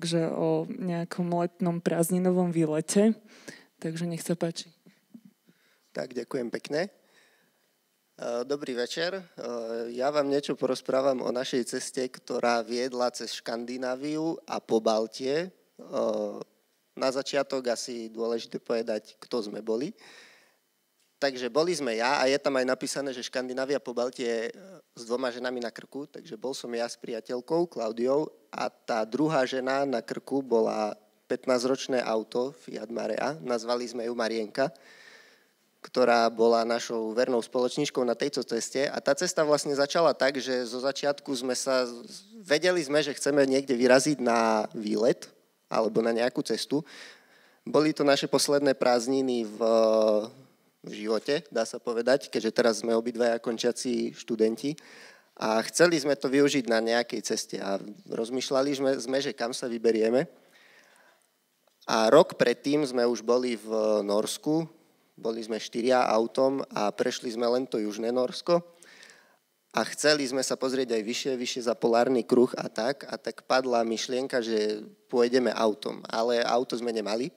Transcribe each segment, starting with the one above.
takže o nejakom letnom prázdninovom výlete. Takže nech sa páči. Tak, ďakujem pekne. E, dobrý večer. E, ja vám niečo porozprávam o našej ceste, ktorá viedla cez Škandináviu a po Baltie. E, na začiatok asi dôležité povedať, kto sme boli. Takže boli sme ja a je tam aj napísané, že Škandinávia po Baltie e, s dvoma ženami na krku, takže bol som ja s priateľkou Klaudiou a tá druhá žena na krku bola 15-ročné auto Fiat Marea, nazvali sme ju Marienka, ktorá bola našou vernou spoločničkou na tejto ceste a tá cesta vlastne začala tak, že zo začiatku sme sa, vedeli sme, že chceme niekde vyraziť na výlet alebo na nejakú cestu. Boli to naše posledné prázdniny v v živote, dá sa povedať, keďže teraz sme obidvaja končiaci študenti. A chceli sme to využiť na nejakej ceste a rozmýšľali sme, sme že kam sa vyberieme. A rok predtým sme už boli v Norsku, boli sme štyria autom a prešli sme len to južné Norsko a chceli sme sa pozrieť aj vyššie, vyššie za polárny kruh a tak. A tak padla myšlienka, že pôjdeme autom, ale auto sme nemali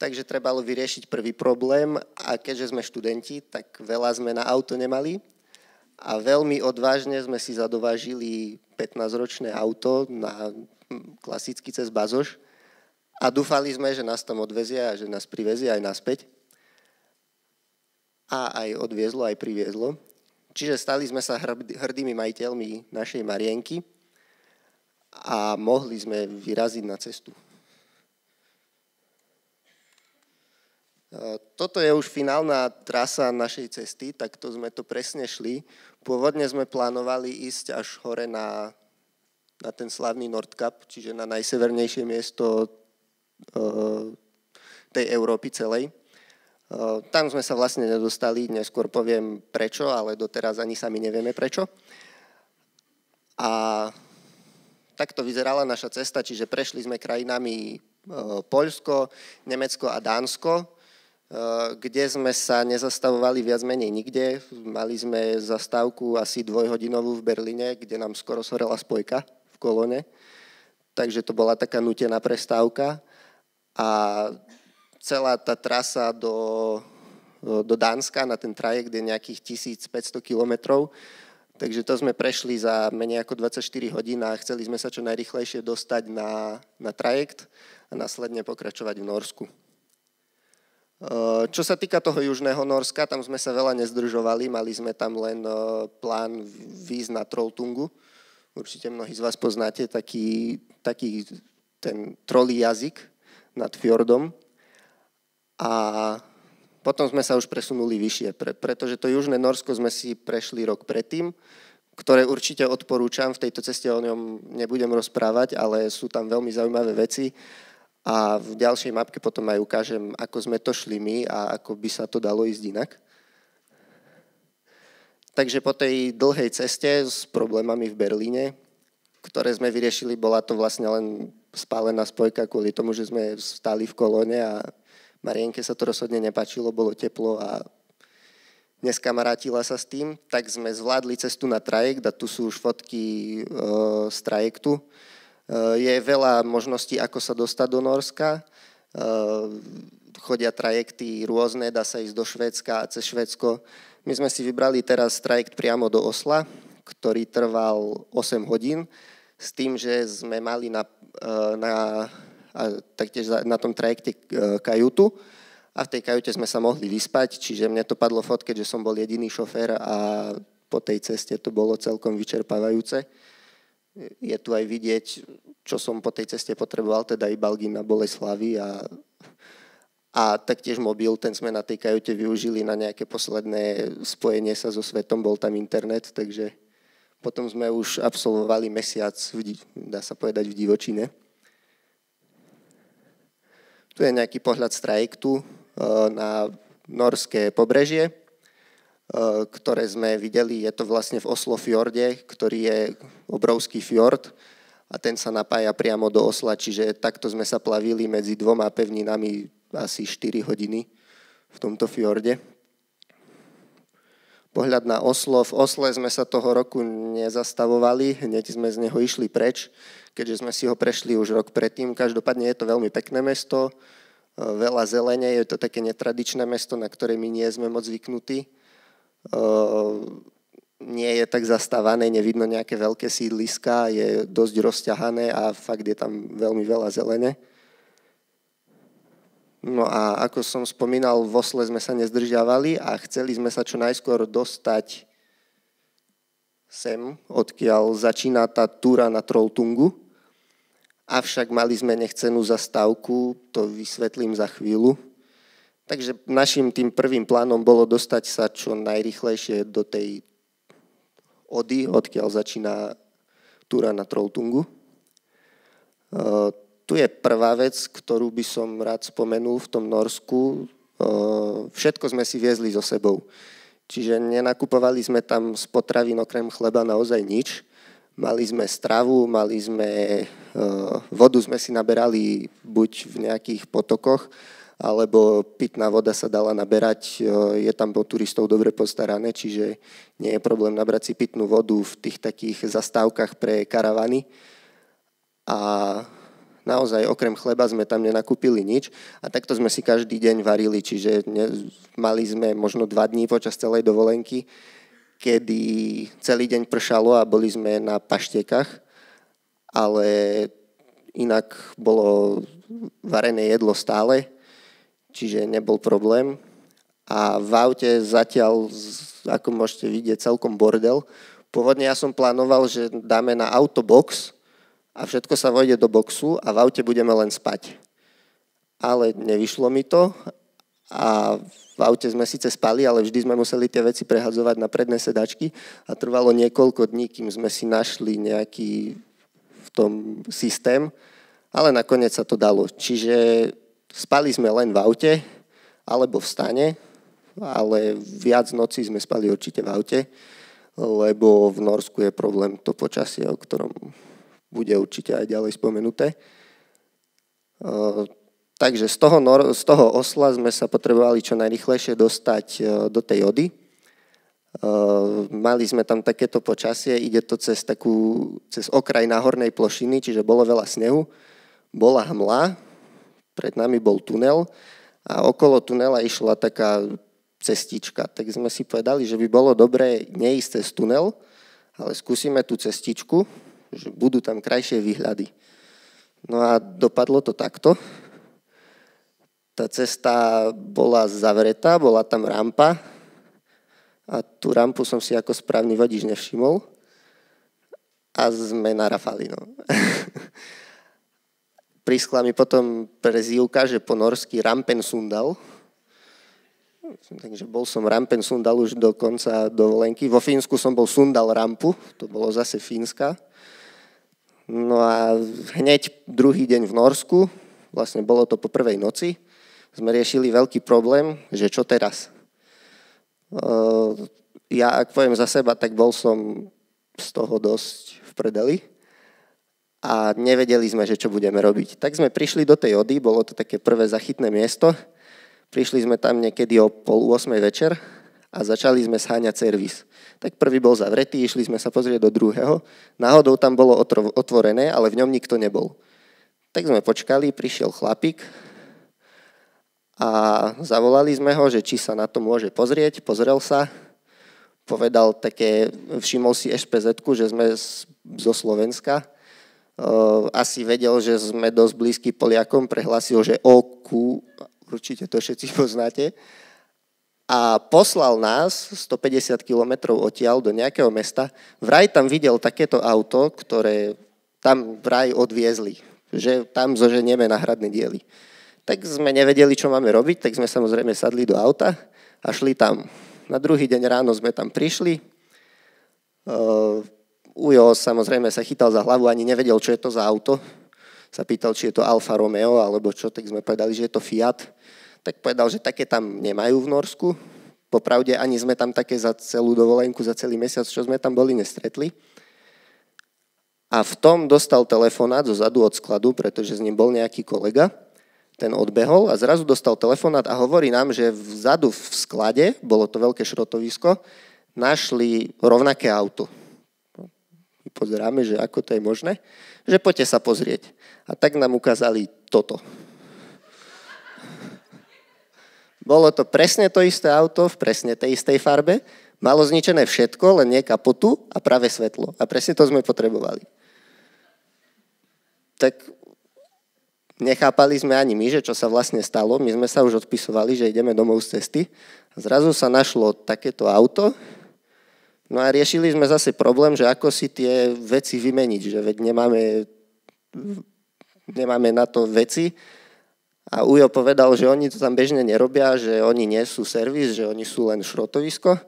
takže trebalo vyriešiť prvý problém a keďže sme študenti, tak veľa sme na auto nemali a veľmi odvážne sme si zadovážili 15-ročné auto na hm, klasicky cez Bazoš a dúfali sme, že nás tam odvezia a že nás privezia aj naspäť. A aj odviezlo, aj priviezlo. Čiže stali sme sa hrdými majiteľmi našej Marienky a mohli sme vyraziť na cestu. Toto je už finálna trasa našej cesty, takto sme to presne šli. Pôvodne sme plánovali ísť až hore na, na ten slavný Nordkap, čiže na najsevernejšie miesto e, tej Európy celej. E, tam sme sa vlastne nedostali, neskôr poviem prečo, ale doteraz ani sami nevieme prečo. A takto vyzerala naša cesta, čiže prešli sme krajinami e, Poľsko, Nemecko a Dánsko Eh, kde sme sa nezastavovali viac menej nikde. Mali sme zastávku asi dvojhodinovú v Berlíne, kde nám skoro sorela spojka v kolone. Takže to bola taká nutená prestávka. A celá tá trasa do, eh, do Dánska na ten trajekt je nejakých 1500 kilometrov. Takže to sme prešli za menej ako 24 hodín a chceli sme sa čo najrychlejšie dostať na, na trajekt a následne pokračovať v Norsku. Čo sa týka toho Južného Norska, tam sme sa veľa nezdržovali, mali sme tam len e, plán výjsť na Trolltungu. Určite mnohí z vás poznáte taký, taký ten trolý jazyk nad fjordom. A potom sme sa už presunuli vyššie, pre, pretože to Južné Norsko sme si prešli rok predtým, ktoré určite odporúčam, v tejto ceste o ňom nebudem rozprávať, ale sú tam veľmi zaujímavé veci a v ďalšej mapke potom aj ukážem, ako sme to šli my a ako by sa to dalo ísť inak. Takže po tej dlhej ceste s problémami v Berlíne, ktoré sme vyriešili, bola to vlastne len spálená spojka kvôli tomu, že sme stáli v kolóne a Marienke sa to rozhodne nepačilo, bolo teplo a neskamarátila sa s tým, tak sme zvládli cestu na trajekt a tu sú už fotky e, z trajektu Eh, je veľa možností, ako sa dostať do Norska. Eh, chodia trajekty rôzne, dá sa ísť do Švédska a cez Švédsko. My sme si vybrali teraz trajekt priamo do Osla, ktorý trval 8 hodín, s tým, že sme mali na, eh, na, taktiež na tom trajekte kajutu a v tej kajute sme sa mohli vyspať, čiže mne to padlo fotke, že som bol jediný šofér a po tej ceste to bolo celkom vyčerpávajúce je tu aj vidieť, čo som po tej ceste potreboval, teda i balgy na Boleslavy a, a taktiež mobil, ten sme na tej kajute využili na nejaké posledné spojenie sa so svetom, bol tam internet, takže potom sme už absolvovali mesiac, v, dá sa povedať, v divočine. Tu je nejaký pohľad z trajektu eh, na norské pobrežie. Eh, ktoré sme videli. Je to vlastne v oslo fjorde, ktorý je obrovský fjord a ten sa napája priamo do Osla, čiže takto sme sa plavili medzi dvoma pevninami asi 4 hodiny v tomto fjorde. Pohľad na Oslo. V Osle sme sa toho roku nezastavovali, hneď sme z neho išli preč, keďže sme si ho prešli už rok predtým. Každopádne je to veľmi pekné mesto, eh, veľa zelene, je to také netradičné mesto, na ktoré my nie sme moc zvyknutí Ehm, nie je tak zastávané, nevidno nejaké veľké sídliska, je dosť rozťahané a fakt je tam veľmi veľa zelene. No a ako som spomínal, v Osle sme sa nezdržiavali a chceli sme sa čo najskôr dostať sem, odkiaľ začína tá túra na Trolltungu. Avšak mali sme nechcenú zastávku, to vysvetlím za chvíľu. Takže našim tým prvým plánom bolo dostať sa čo najrychlejšie do tej Ody, odkiaľ začína túra na Trolltungu. E, tu je prvá vec, ktorú by som rád spomenul v tom Norsku. E, všetko sme si viezli so sebou. Čiže nenakupovali sme tam z potravín okrem chleba naozaj nič. Mali sme stravu, mali sme e, vodu, sme si naberali buď v nejakých potokoch, alebo pitná voda sa dala naberať, e, je tam po turistov dobre postarané, čiže nie je problém nabrať si pitnú vodu v tých takých zastávkach pre karavany. A naozaj okrem chleba sme tam nenakúpili nič a takto sme si každý deň varili, čiže ne, mali sme možno dva dní počas celej dovolenky, kedy celý deň pršalo a boli sme na paštekách, ale inak bolo varené jedlo stále čiže nebol problém. A v aute zatiaľ, ako môžete vidieť, celkom bordel. Pôvodne ja som plánoval, že dáme na auto box a všetko sa vojde do boxu a v aute budeme len spať. Ale nevyšlo mi to a v aute sme síce spali, ale vždy sme museli tie veci prehadzovať na predné sedačky a trvalo niekoľko dní, kým sme si našli nejaký v tom systém, ale nakoniec sa to dalo. Čiže Spali sme len v aute alebo v stane, ale viac noci sme spali určite v aute, lebo v Norsku je problém to počasie, o ktorom bude určite aj ďalej spomenuté. E, takže z toho, nor- z toho osla sme sa potrebovali čo najrychlejšie dostať e, do tej Ody. E, mali sme tam takéto počasie, ide to cez, takú, cez okraj náhornej plošiny, čiže bolo veľa snehu, bola hmla, pred nami bol tunel a okolo tunela išla taká cestička. Tak sme si povedali, že by bolo dobré neísť cez tunel, ale skúsime tú cestičku, že budú tam krajšie výhľady. No a dopadlo to takto. Tá cesta bola zavretá, bola tam rampa a tú rampu som si ako správny vodič nevšimol a sme narafali. No. priskla mi potom prezývka, že po norsky Rampen Sundal. Takže bol som Rampen Sundal už do konca dovolenky. Vo Fínsku som bol Sundal Rampu, to bolo zase Fínska. No a hneď druhý deň v Norsku, vlastne bolo to po prvej noci, sme riešili veľký problém, že čo teraz. Ehm, ja, ak poviem za seba, tak bol som z toho dosť v predeli a nevedeli sme, že čo budeme robiť. Tak sme prišli do tej Ody, bolo to také prvé zachytné miesto. Prišli sme tam niekedy o pol 8 večer a začali sme sháňať servis. Tak prvý bol zavretý, išli sme sa pozrieť do druhého. Náhodou tam bolo otvorené, ale v ňom nikto nebol. Tak sme počkali, prišiel chlapík a zavolali sme ho, že či sa na to môže pozrieť. Pozrel sa, povedal také, všimol si špz že sme zo Slovenska, Eh, asi vedel, že sme dosť blízky Poliakom, prehlasil, že OK, určite to všetci poznáte, a poslal nás 150 km odtiaľ do nejakého mesta. Vraj tam videl takéto auto, ktoré tam vraj odviezli, že tam zoženieme náhradné diely. Tak sme nevedeli, čo máme robiť, tak sme samozrejme sadli do auta a šli tam. Na druhý deň ráno sme tam prišli, eh, Ujo samozrejme sa chytal za hlavu, ani nevedel, čo je to za auto. Sa pýtal, či je to Alfa Romeo, alebo čo, tak sme povedali, že je to Fiat. Tak povedal, že také tam nemajú v Norsku. Popravde ani sme tam také za celú dovolenku, za celý mesiac, čo sme tam boli, nestretli. A v tom dostal telefonát zo zadu od skladu, pretože s ním bol nejaký kolega. Ten odbehol a zrazu dostal telefonát a hovorí nám, že vzadu v sklade, bolo to veľké šrotovisko, našli rovnaké auto pozeráme, že ako to je možné, že poďte sa pozrieť. A tak nám ukázali toto. Bolo to presne to isté auto v presne tej istej farbe, malo zničené všetko, len nie kapotu a práve svetlo. A presne to sme potrebovali. Tak nechápali sme ani my, že čo sa vlastne stalo. My sme sa už odpisovali, že ideme domov z cesty. zrazu sa našlo takéto auto, No a riešili sme zase problém, že ako si tie veci vymeniť, že veď nemáme, nemáme na to veci. A Ujo povedal, že oni to tam bežne nerobia, že oni nie sú servis, že oni sú len šrotovisko.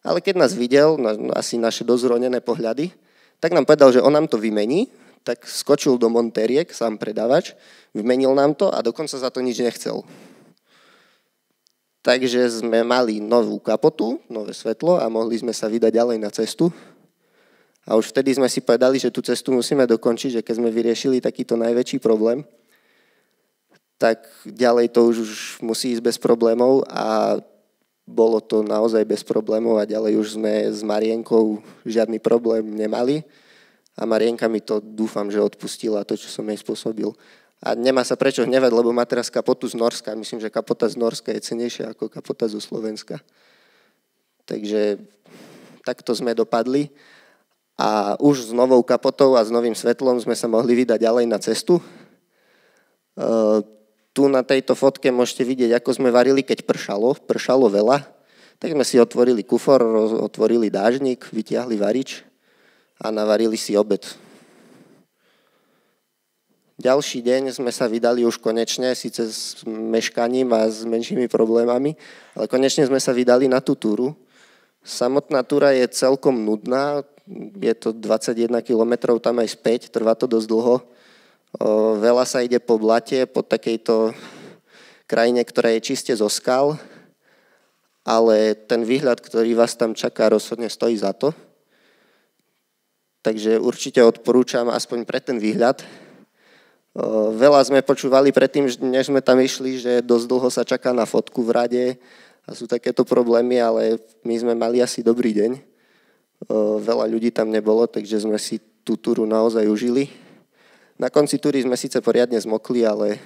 Ale keď nás videl, no, asi naše dozronené pohľady, tak nám povedal, že on nám to vymení, tak skočil do Monteriek, sám predávač, vymenil nám to a dokonca za to nič nechcel. Takže sme mali novú kapotu, nové svetlo a mohli sme sa vydať ďalej na cestu. A už vtedy sme si povedali, že tú cestu musíme dokončiť, že keď sme vyriešili takýto najväčší problém, tak ďalej to už, musí ísť bez problémov a bolo to naozaj bez problémov a ďalej už sme s Marienkou žiadny problém nemali. A Marienka mi to dúfam, že odpustila to, čo som jej spôsobil. A nemá sa prečo hnevať, lebo má teraz kapotu z Norska. Myslím, že kapota z Norska je cenejšia ako kapota zo Slovenska. Takže takto sme dopadli. A už s novou kapotou a s novým svetlom sme sa mohli vydať ďalej na cestu. E, tu na tejto fotke môžete vidieť, ako sme varili, keď pršalo. Pršalo veľa. Tak sme si otvorili kufor, otvorili dážnik, vytiahli varič a navarili si obed ďalší deň sme sa vydali už konečne, síce s meškaním a s menšími problémami, ale konečne sme sa vydali na tú túru. Samotná túra je celkom nudná, je to 21 km tam aj späť, trvá to dosť dlho. Veľa sa ide po blate, po takejto krajine, ktorá je čiste zo skal, ale ten výhľad, ktorý vás tam čaká, rozhodne stojí za to. Takže určite odporúčam aspoň pre ten výhľad, Veľa sme počúvali predtým, než sme tam išli, že dosť dlho sa čaká na fotku v rade a sú takéto problémy, ale my sme mali asi dobrý deň. Veľa ľudí tam nebolo, takže sme si tú túru naozaj užili. Na konci túry sme síce poriadne zmokli, ale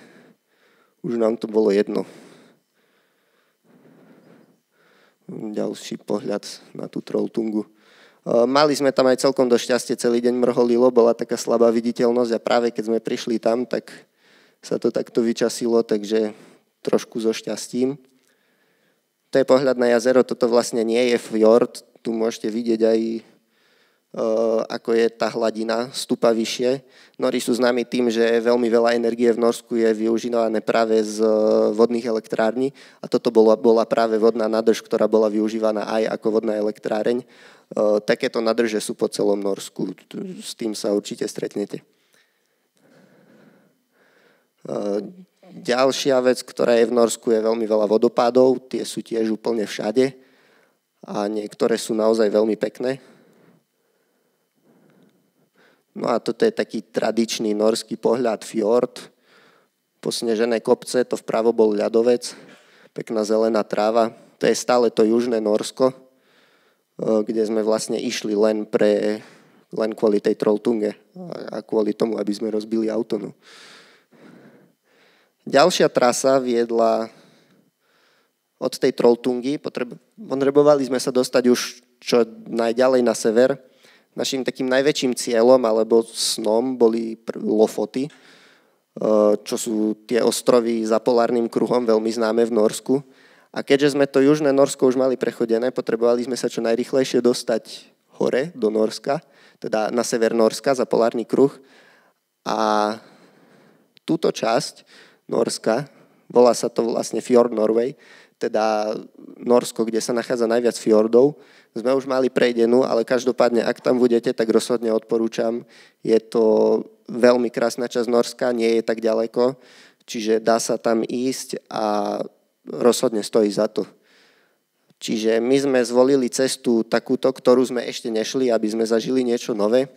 už nám to bolo jedno. Ďalší pohľad na tú trolltungu. Eh, mali sme tam aj celkom do šťastie, celý deň mrholilo, bola taká slabá viditeľnosť a práve keď sme prišli tam, tak sa to takto vyčasilo, takže trošku so šťastím. To je pohľad na jazero, toto vlastne nie je fjord, tu môžete vidieť aj Eh, ako je tá hladina, stupa vyššie. Nory sú známi tým, že veľmi veľa energie v Norsku je využívané práve z eh, vodných elektrární a toto bola, bola práve vodná nádrž, ktorá bola využívaná aj ako vodná elektráreň. Eh, takéto nádrže sú po celom Norsku, s tým sa určite stretnete. Ďalšia vec, ktorá je v Norsku, je veľmi veľa vodopádov, tie sú tiež úplne všade a niektoré sú naozaj veľmi pekné. No a toto je taký tradičný norský pohľad fjord, posnežené kopce, to vpravo bol ľadovec, pekná zelená tráva. To je stále to južné Norsko, e, kde sme vlastne išli len, pre, len kvôli tej Trolltunge a kvôli tomu, aby sme rozbili autonu. No. Ďalšia trasa viedla od tej Trolltungy, potrebovali sme sa dostať už čo najďalej na sever, Našim takým najväčším cieľom alebo snom boli Lofoty, e, čo sú tie ostrovy za polárnym kruhom, veľmi známe v Norsku. A keďže sme to južné Norsko už mali prechodené, potrebovali sme sa čo najrychlejšie dostať hore do Norska, teda na sever Norska za polárny kruh. A túto časť Norska, volá sa to vlastne Fjord Norway, teda Norsko, kde sa nachádza najviac fjordov, sme už mali prejdenú, ale každopádne, ak tam budete, tak rozhodne odporúčam. Je to veľmi krásna časť Norska, nie je tak ďaleko, čiže dá sa tam ísť a rozhodne stojí za to. Čiže my sme zvolili cestu takúto, ktorú sme ešte nešli, aby sme zažili niečo nové.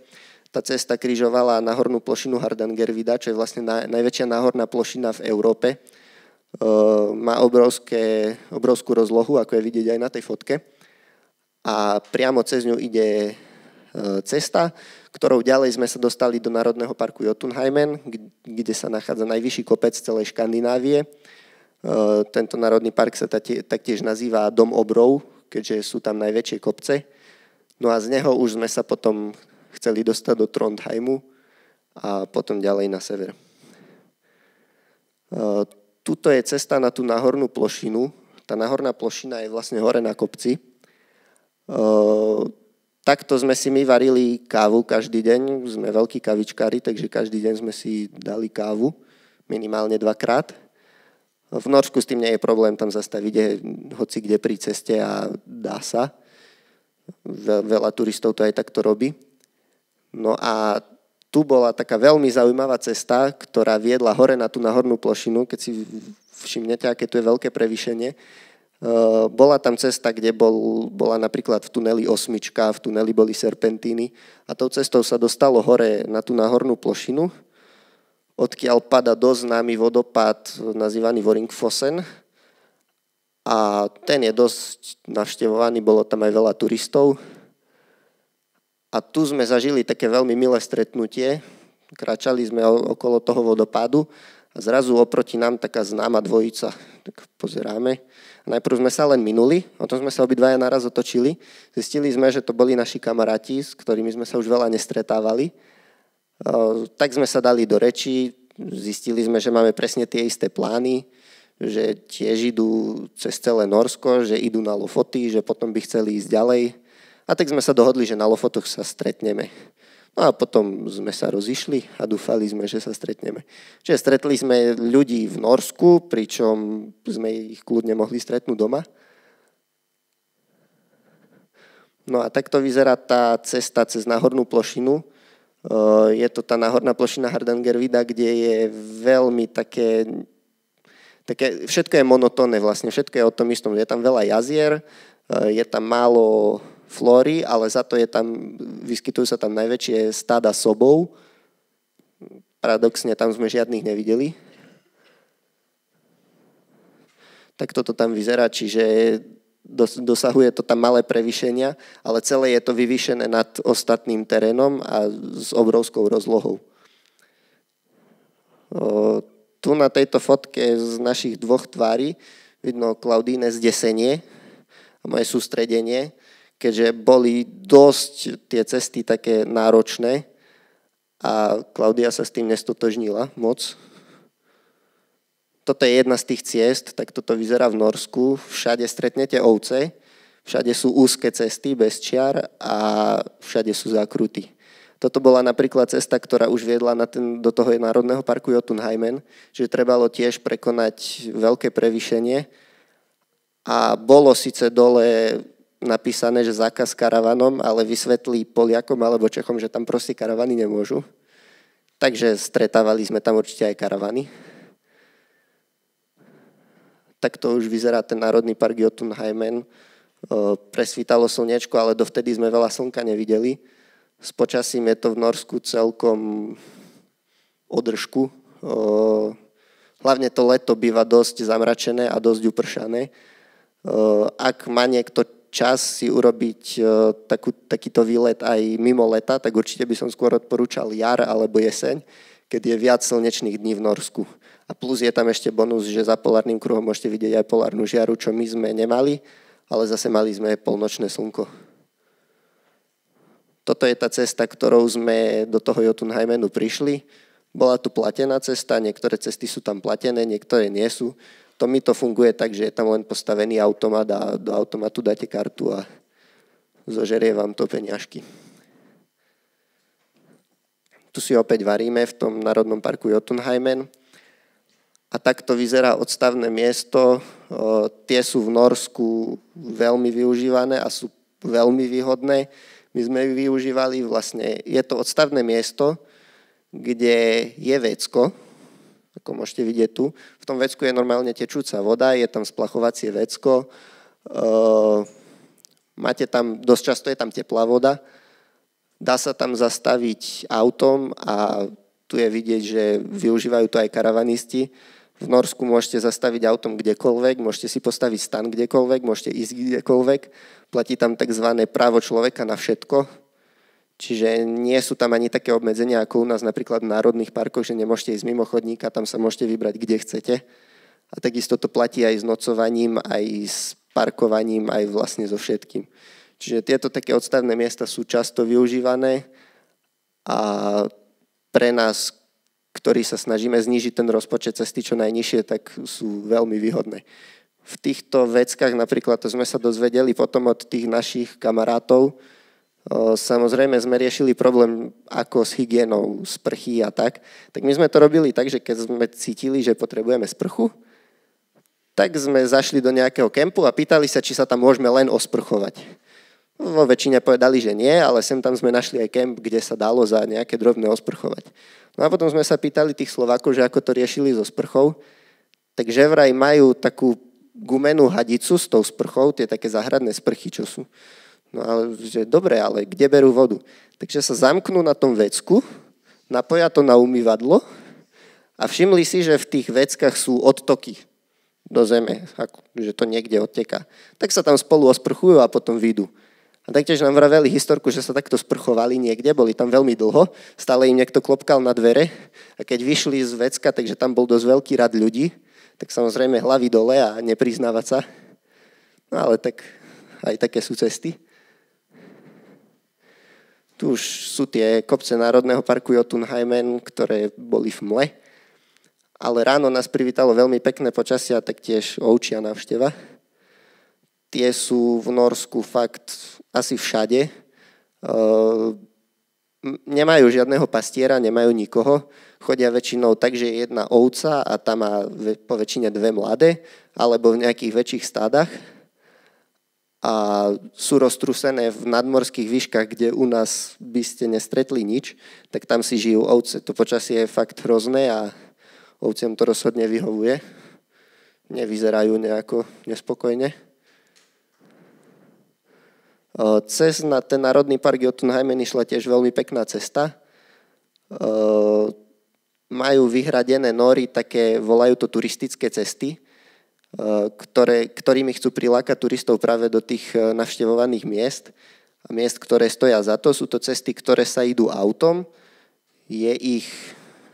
Tá cesta križovala na hornú plošinu Hardangervida, čo je vlastne najväčšia náhorná plošina v Európe má obrovské, obrovskú rozlohu, ako je vidieť aj na tej fotke. A priamo cez ňu ide e, cesta, ktorou ďalej sme sa dostali do Národného parku Jotunheimen, kde sa nachádza najvyšší kopec celej Škandinávie. E, tento národný park sa taktiež nazýva Dom obrov, keďže sú tam najväčšie kopce. No a z neho už sme sa potom chceli dostať do Trondheimu a potom ďalej na sever. E, tuto je cesta na tú nahornú plošinu. Tá nahorná plošina je vlastne hore na kopci. Ehm, takto sme si my varili kávu každý deň. Sme veľkí kavičkári, takže každý deň sme si dali kávu minimálne dvakrát. V Norsku s tým nie je problém, tam zastaviť hoci kde pri ceste a dá sa. Veľa turistov to aj takto robí. No a tu bola taká veľmi zaujímavá cesta, ktorá viedla hore na tú nahornú plošinu, keď si všimnete, aké tu je veľké prevýšenie. Ehm, bola tam cesta, kde bol, bola napríklad v tuneli osmička, v tuneli boli serpentíny a tou cestou sa dostalo hore na tú nahornú plošinu, odkiaľ pada dosť známy vodopád nazývaný Voringfossen a ten je dosť navštevovaný, bolo tam aj veľa turistov, a tu sme zažili také veľmi milé stretnutie. Kráčali sme okolo toho vodopádu a zrazu oproti nám taká známa dvojica. Tak pozeráme. Najprv sme sa len minuli, o tom sme sa obidvaja naraz otočili. Zistili sme, že to boli naši kamaráti, s ktorými sme sa už veľa nestretávali. Tak sme sa dali do reči, zistili sme, že máme presne tie isté plány, že tiež idú cez celé Norsko, že idú na Lofoty, že potom by chceli ísť ďalej. A tak sme sa dohodli, že na Lofotoch sa stretneme. No a potom sme sa rozišli a dúfali sme, že sa stretneme. Čiže stretli sme ľudí v Norsku, pričom sme ich kľudne mohli stretnúť doma. No a takto vyzerá tá cesta cez náhornú plošinu. Je to tá náhorná plošina Hardangervida, kde je veľmi také, také... Všetko je monotónne vlastne, všetko je o tom istom. Je tam veľa jazier, je tam málo flóry, ale za to je tam, vyskytujú sa tam najväčšie stáda sobov. Paradoxne tam sme žiadnych nevideli. Tak toto tam vyzerá, čiže dosahuje to tam malé prevýšenia, ale celé je to vyvýšené nad ostatným terénom a s obrovskou rozlohou. O, tu na tejto fotke z našich dvoch tvári vidno Klaudíne zdesenie a moje sústredenie keďže boli dosť tie cesty také náročné a Klaudia sa s tým nestotožnila moc. Toto je jedna z tých ciest, tak toto vyzerá v Norsku. Všade stretnete ovce, všade sú úzke cesty bez čiar a všade sú zakrutí. Toto bola napríklad cesta, ktorá už viedla na ten, do toho národného parku Jotunheimen, že trebalo tiež prekonať veľké prevýšenie a bolo síce dole napísané, že zákaz karavanom, ale vysvetlí Poliakom alebo Čechom, že tam proste karavany nemôžu. Takže stretávali sme tam určite aj karavany. Tak to už vyzerá ten Národný park Jotunheimen. Presvítalo slnečko, ale dovtedy sme veľa slnka nevideli. S počasím je to v Norsku celkom održku. Hlavne to leto býva dosť zamračené a dosť upršané. Ak má niekto čas si urobiť e, takú, takýto výlet aj mimo leta, tak určite by som skôr odporúčal jar alebo jeseň, keď je viac slnečných dní v Norsku. A plus je tam ešte bonus, že za polárnym kruhom môžete vidieť aj polárnu žiaru, čo my sme nemali, ale zase mali sme polnočné slnko toto je tá cesta, ktorou sme do toho Jotunheimenu prišli. Bola tu platená cesta, niektoré cesty sú tam platené, niektoré nie sú to mi to funguje tak, že je tam len postavený automat a do automatu dáte kartu a zožerie vám to peňažky. Tu si opäť varíme v tom Národnom parku Jotunheimen. A takto vyzerá odstavné miesto. Tie sú v Norsku veľmi využívané a sú veľmi výhodné. My sme ju využívali vlastne, je to odstavné miesto, kde je vecko, ako môžete vidieť tu. V tom vecku je normálne tečúca voda, je tam splachovacie vecko, eh, máte tam, dosť často je tam teplá voda, dá sa tam zastaviť autom a tu je vidieť, že využívajú to aj karavanisti. V Norsku môžete zastaviť autom kdekoľvek, môžete si postaviť stan kdekoľvek, môžete ísť kdekoľvek. Platí tam tzv. právo človeka na všetko, Čiže nie sú tam ani také obmedzenia ako u nás napríklad v národných parkoch, že nemôžete ísť mimo chodníka, tam sa môžete vybrať, kde chcete. A takisto to platí aj s nocovaním, aj s parkovaním, aj vlastne so všetkým. Čiže tieto také odstavné miesta sú často využívané a pre nás, ktorí sa snažíme znížiť ten rozpočet cesty čo najnižšie, tak sú veľmi výhodné. V týchto veckách napríklad to sme sa dozvedeli potom od tých našich kamarátov, Samozrejme sme riešili problém ako s hygienou sprchy a tak. Tak my sme to robili tak, že keď sme cítili, že potrebujeme sprchu, tak sme zašli do nejakého kempu a pýtali sa, či sa tam môžeme len osprchovať. Vo väčšine povedali, že nie, ale sem tam sme našli aj kemp, kde sa dalo za nejaké drobné osprchovať. No a potom sme sa pýtali tých Slovákov, že ako to riešili so sprchou. Takže vraj majú takú gumenú hadicu s tou sprchou, tie také záhradné sprchy, čo sú No ale že dobre, ale kde berú vodu? Takže sa zamknú na tom vecku, napoja to na umývadlo a všimli si, že v tých veckách sú odtoky do zeme, že to niekde odteká. Tak sa tam spolu osprchujú a potom vyjdú. A taktiež nám vraveli historku, že sa takto sprchovali niekde, boli tam veľmi dlho, stále im niekto klopkal na dvere a keď vyšli z vecka, takže tam bol dosť veľký rad ľudí, tak samozrejme hlavy dole a nepriznávať sa. No ale tak aj také sú cesty. Tu už sú tie kopce Národného parku Jotunheimen, ktoré boli v mle. Ale ráno nás privítalo veľmi pekné počasie a taktiež ovčia návšteva. Tie sú v Norsku fakt asi všade. E, nemajú žiadneho pastiera, nemajú nikoho. Chodia väčšinou tak, že je jedna ovca a tá má po väčšine dve mladé, alebo v nejakých väčších stádach a sú roztrusené v nadmorských výškach, kde u nás by ste nestretli nič, tak tam si žijú ovce. To počasie je fakt hrozné a ovciam to rozhodne vyhovuje. Nevyzerajú nejako nespokojne. Cez na ten Národný park Jotunheimen išla tiež veľmi pekná cesta. Majú vyhradené nory, také volajú to turistické cesty, ktoré, ktorými chcú prilákať turistov práve do tých eh, navštevovaných miest a miest, ktoré stoja za to. Sú to cesty, ktoré sa idú autom. Je ich,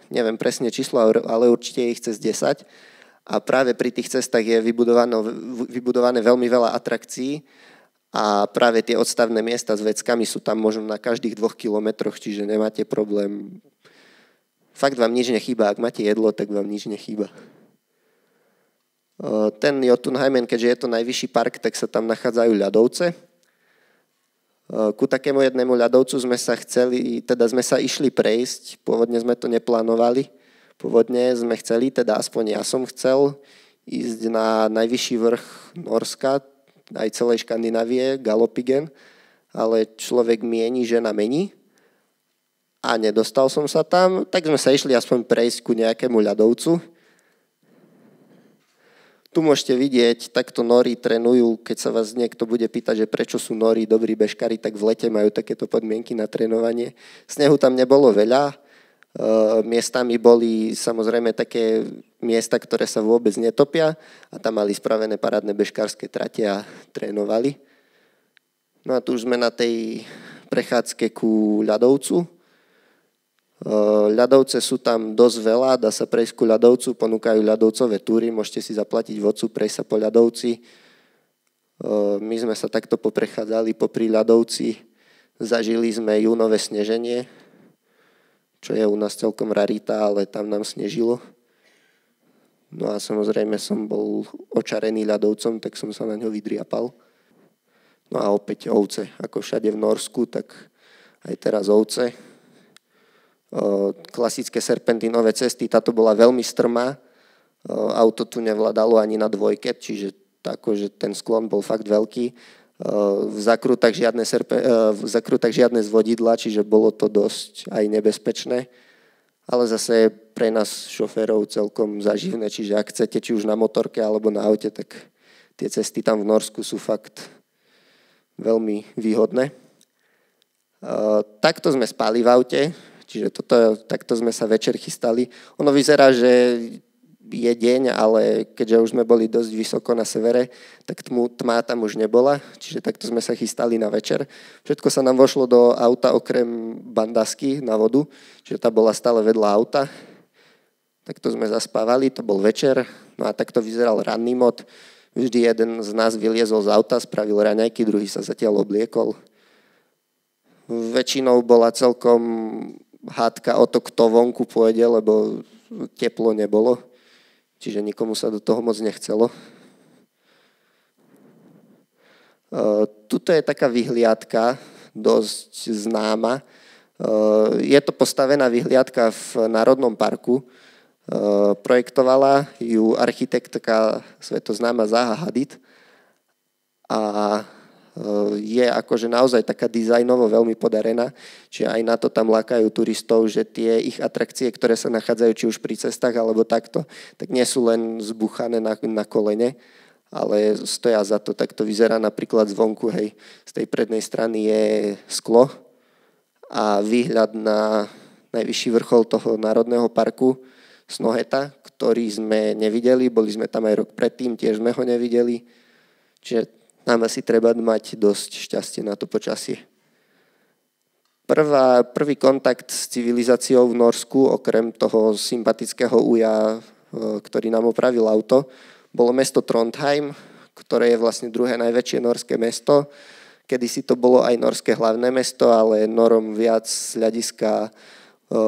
neviem presne číslo, ale určite je ich cez 10. A práve pri tých cestách je vybudované veľmi veľa atrakcií a práve tie odstavné miesta s veckami sú tam možno na každých dvoch kilometroch, čiže nemáte problém. Fakt vám nič nechýba. Ak máte jedlo, tak vám nič nechýba. Ten Jotunheimen, keďže je to najvyšší park, tak sa tam nachádzajú ľadovce. Eh, ku takému jednému ľadovcu sme sa chceli, teda sme sa išli prejsť, pôvodne sme to neplánovali. Pôvodne sme chceli, teda aspoň ja som chcel, ísť na najvyšší vrch Norska, aj celej Škandinávie, Galopigen, ale človek mieni, že na mení a nedostal som sa tam, tak sme sa išli aspoň prejsť ku nejakému ľadovcu tu môžete vidieť, takto nory trénujú, keď sa vás niekto bude pýtať, že prečo sú nory dobrí bežkári, tak v lete majú takéto podmienky na trénovanie. Snehu tam nebolo veľa, e, miestami boli samozrejme také miesta, ktoré sa vôbec netopia a tam mali spravené parádne bežkárske trate a trénovali. No a tu už sme na tej prechádzke ku ľadovcu. Eh, ľadovce sú tam dosť veľa, dá sa prejsť ku ľadovcu, ponúkajú ľadovcové túry, môžete si zaplatiť vodcu, prejsť sa po ľadovci. Eh, my sme sa takto poprechádzali popri ľadovci, zažili sme júnové sneženie, čo je u nás celkom rarita, ale tam nám snežilo. No a samozrejme som bol očarený ľadovcom, tak som sa na ňo vydriapal. No a opäť ovce, ako všade v Norsku, tak aj teraz ovce klasické serpentinové cesty, táto bola veľmi strmá, auto tu nevladalo ani na dvojke, čiže že ten sklon bol fakt veľký. V zakrutách žiadne, serpe, v zakrutách žiadne zvodidla, čiže bolo to dosť aj nebezpečné. Ale zase je pre nás šoférov celkom zaživné, čiže ak chcete, či už na motorke alebo na aute, tak tie cesty tam v Norsku sú fakt veľmi výhodné. Takto sme spali v aute, Čiže toto, takto sme sa večer chystali. Ono vyzerá, že je deň, ale keďže už sme boli dosť vysoko na severe, tak tmu, tma tam už nebola, čiže takto sme sa chystali na večer. Všetko sa nám vošlo do auta okrem bandasky na vodu, čiže tá bola stále vedľa auta. Takto sme zaspávali, to bol večer, no a takto vyzeral ranný mod. Vždy jeden z nás vyliezol z auta, spravil raňajky, druhý sa zatiaľ obliekol. Väčšinou bola celkom hádka o to, kto vonku pôjde, lebo teplo nebolo. Čiže nikomu sa do toho moc nechcelo. E, tuto je taká vyhliadka, dosť známa. E, je to postavená vyhliadka v Národnom parku. E, projektovala ju architektka svetoznáma Zaha Hadid. A Eh, je akože naozaj taká dizajnovo veľmi podarená, čiže aj na to tam lákajú turistov, že tie ich atrakcie, ktoré sa nachádzajú či už pri cestách alebo takto, tak nie sú len zbuchané na, na kolene, ale stoja za to. Tak to vyzerá napríklad zvonku, hej, z tej prednej strany je sklo a výhľad na najvyšší vrchol toho národného parku Snoheta, ktorý sme nevideli, boli sme tam aj rok predtým, tiež sme ho nevideli. Čiže nám asi treba mať dosť šťastie na to počasie. Prvá, prvý kontakt s civilizáciou v Norsku, okrem toho sympatického uja, e, ktorý nám opravil auto, bolo mesto Trondheim, ktoré je vlastne druhé najväčšie norské mesto. Kedy si to bolo aj norské hlavné mesto, ale Norom viac z hľadiska e, e,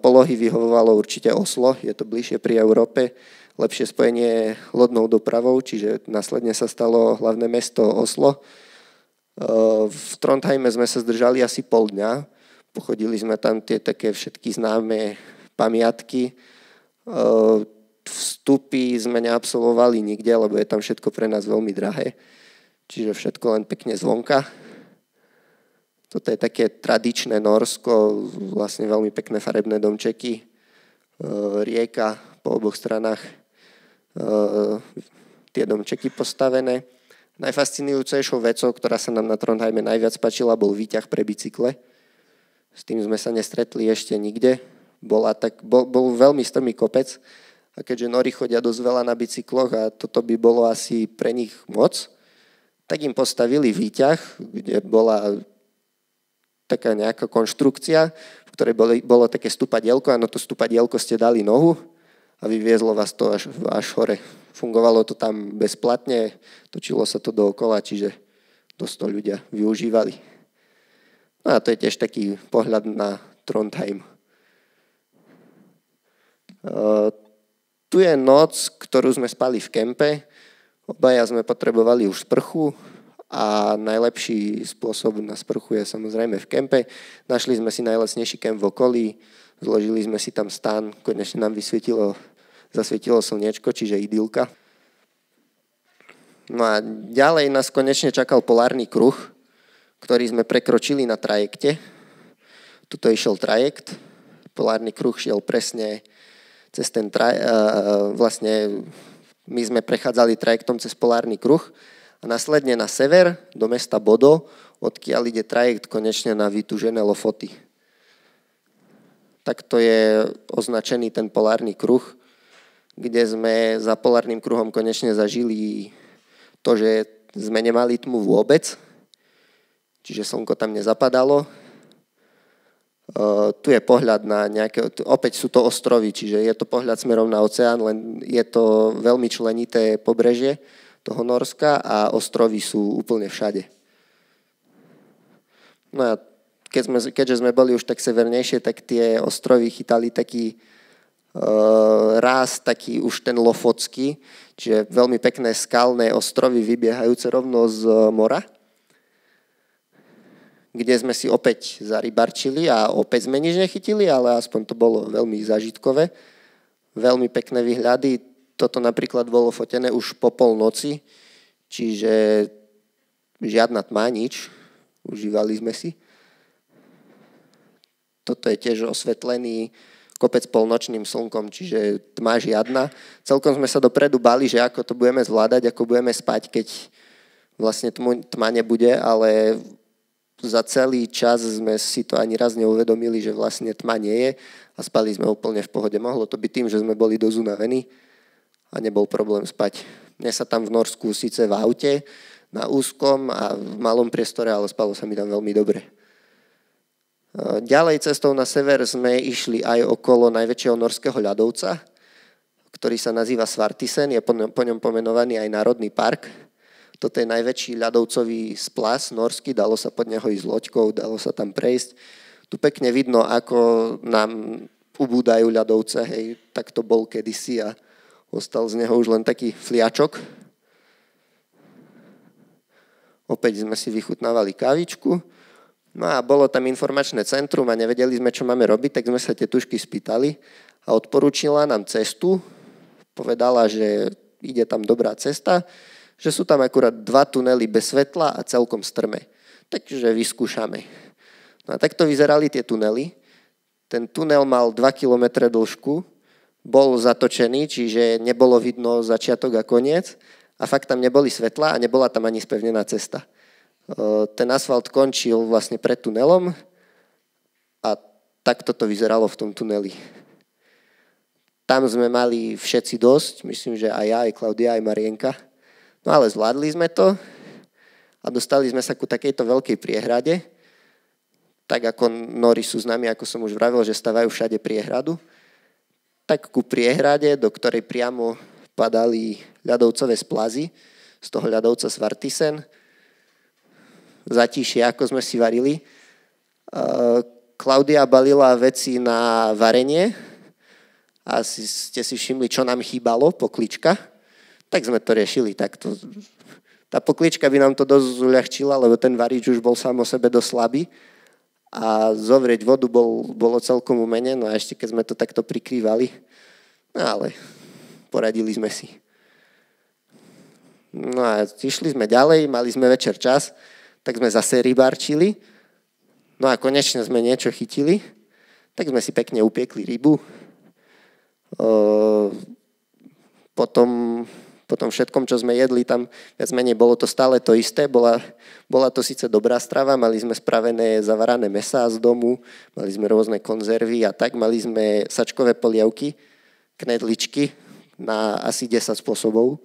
polohy vyhovovalo určite Oslo, je to bližšie pri Európe lepšie spojenie lodnou dopravou, čiže následne sa stalo hlavné mesto Oslo. E, v Trondheime sme sa zdržali asi pol dňa. Pochodili sme tam tie také všetky známe pamiatky. E, vstupy sme neabsolvovali nikde, lebo je tam všetko pre nás veľmi drahé. Čiže všetko len pekne zvonka. Toto je také tradičné Norsko, vlastne veľmi pekné farebné domčeky, e, rieka po oboch stranách tie domčeky postavené. Najfascinujúcejšou vecou, ktorá sa nám na Trondheime najviac páčila, bol výťah pre bicykle. S tým sme sa nestretli ešte nikde. Bola tak, bol, bol veľmi strmý kopec a keďže nori chodia dosť veľa na bicykloch a toto by bolo asi pre nich moc, tak im postavili výťah, kde bola taká nejaká konštrukcia, v ktorej boli, bolo také stupadielko a na to stupadielko ste dali nohu a vyviezlo vás to až, až hore. Fungovalo to tam bezplatne, točilo sa to dookola, čiže to ľudia využívali. No a to je tiež taký pohľad na Trondheim. E, tu je noc, ktorú sme spali v kempe. Obaja sme potrebovali už sprchu a najlepší spôsob na sprchu je samozrejme v kempe. Našli sme si najlacnejší kemp v okolí, zložili sme si tam stan, konečne nám vysvietilo zasvietilo slniečko, čiže idylka. No a ďalej nás konečne čakal polárny kruh, ktorý sme prekročili na trajekte. Tuto išiel trajekt. Polárny kruh šiel presne cez ten traj... E, e, vlastne my sme prechádzali trajektom cez polárny kruh a následne na sever do mesta Bodo, odkiaľ ide trajekt konečne na vytužené Lofoty. Takto je označený ten polárny kruh kde sme za polárnym kruhom konečne zažili to, že sme nemali tmu vôbec, čiže slnko tam nezapadalo. E, tu je pohľad na nejaké, opäť sú to ostrovy, čiže je to pohľad smerom na oceán, len je to veľmi členité pobrežie toho Norska a ostrovy sú úplne všade. No a keď sme, keďže sme boli už tak severnejšie, tak tie ostrovy chytali taký Ehm, ráz taký už ten lofocký, čiže veľmi pekné skalné ostrovy vybiehajúce rovno z e, mora, kde sme si opäť zarybarčili a opäť sme nič nechytili, ale aspoň to bolo veľmi zážitkové. Veľmi pekné výhľady. Toto napríklad bolo fotené už po polnoci, čiže žiadna tma, nič. Užívali sme si. Toto je tiež osvetlený kopec polnočným slnkom, čiže tma žiadna. Celkom sme sa dopredu bali, že ako to budeme zvládať, ako budeme spať, keď vlastne tmu, tma nebude, ale za celý čas sme si to ani raz neuvedomili, že vlastne tma nie je a spali sme úplne v pohode. Mohlo to byť tým, že sme boli dozunavení a nebol problém spať. Mne sa tam v Norsku síce v aute, na úzkom a v malom priestore, ale spalo sa mi tam veľmi dobre. Ďalej cestou na sever sme išli aj okolo najväčšieho norského ľadovca, ktorý sa nazýva Svartisen, je po ňom pomenovaný aj Národný park. Toto je najväčší ľadovcový splas norský, dalo sa pod neho ísť loďkou, dalo sa tam prejsť. Tu pekne vidno, ako nám ubúdajú ľadovce, hej, tak to bol kedysi a ostal z neho už len taký fliačok. Opäť sme si vychutnávali kávičku. No a bolo tam informačné centrum a nevedeli sme, čo máme robiť, tak sme sa tetušky spýtali a odporúčila nám cestu. Povedala, že ide tam dobrá cesta, že sú tam akurát dva tunely bez svetla a celkom strme. Takže vyskúšame. No a takto vyzerali tie tunely. Ten tunel mal 2 km dĺžku, bol zatočený, čiže nebolo vidno začiatok a koniec a fakt tam neboli svetla a nebola tam ani spevnená cesta. Eh, ten asfalt končil vlastne pred tunelom a takto to vyzeralo v tom tuneli. Tam sme mali všetci dosť, myslím, že aj ja, aj Klaudia, aj Marienka. No ale zvládli sme to a dostali sme sa ku takejto veľkej priehrade, tak ako Nori sú nami, ako som už vravil, že stavajú všade priehradu, tak ku priehrade, do ktorej priamo padali ľadovcové splazy, z toho ľadovca Svartisen, zatíšie, ako sme si varili. E, Klaudia balila veci na varenie a ste si všimli, čo nám chýbalo, poklička. Tak sme to riešili takto. Tá poklička by nám to dosť uľahčila, lebo ten varič už bol sám o sebe dosť slabý a zovrieť vodu bol, bolo celkom umene, no a ešte keď sme to takto prikrývali, no ale poradili sme si. No a išli sme ďalej, mali sme večer čas, tak sme zase rybarčili. No a konečne sme niečo chytili, tak sme si pekne upiekli rybu. Ehm, potom po tom všetkom, čo sme jedli, tam viac menej bolo to stále to isté. Bola, bola to síce dobrá strava, mali sme spravené zavarané mesá z domu, mali sme rôzne konzervy a tak, mali sme sačkové polievky, knedličky na asi 10 spôsobov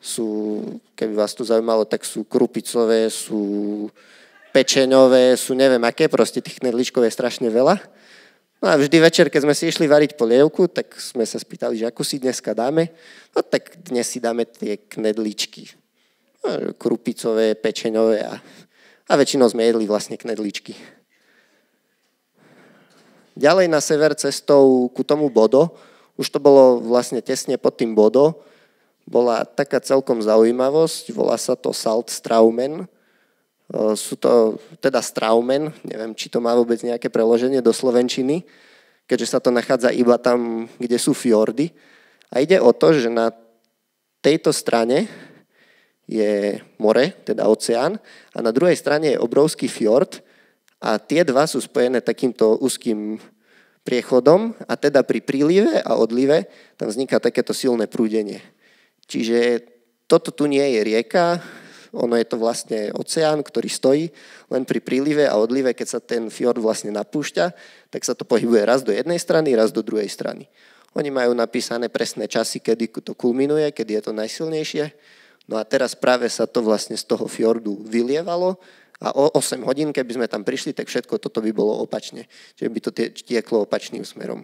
sú, keby vás to zaujímalo, tak sú krupicové, sú pečeňové, sú neviem aké, proste tých knedličkov je strašne veľa. No a vždy večer, keď sme si išli variť polievku, tak sme sa spýtali, že akú si dneska dáme. No tak dnes si dáme tie knedličky. No, krupicové, pečeňové a, a väčšinou sme jedli vlastne knedličky. Ďalej na sever cestou ku tomu Bodo, už to bolo vlastne tesne pod tým Bodo, bola taká celkom zaujímavosť, volá sa to Salt Straumen. E, sú to teda Straumen, neviem, či to má vôbec nejaké preloženie do Slovenčiny, keďže sa to nachádza iba tam, kde sú fjordy. A ide o to, že na tejto strane je more, teda oceán, a na druhej strane je obrovský fjord a tie dva sú spojené takýmto úzkým priechodom a teda pri prílive a odlive tam vzniká takéto silné prúdenie. Čiže toto tu nie je rieka, ono je to vlastne oceán, ktorý stojí len pri prílive a odlive, keď sa ten fjord vlastne napúšťa, tak sa to pohybuje raz do jednej strany, raz do druhej strany. Oni majú napísané presné časy, kedy to kulminuje, kedy je to najsilnejšie. No a teraz práve sa to vlastne z toho fjordu vylievalo a o 8 hodín, keby sme tam prišli, tak všetko toto by bolo opačne. Čiže by to tieklo opačným smerom.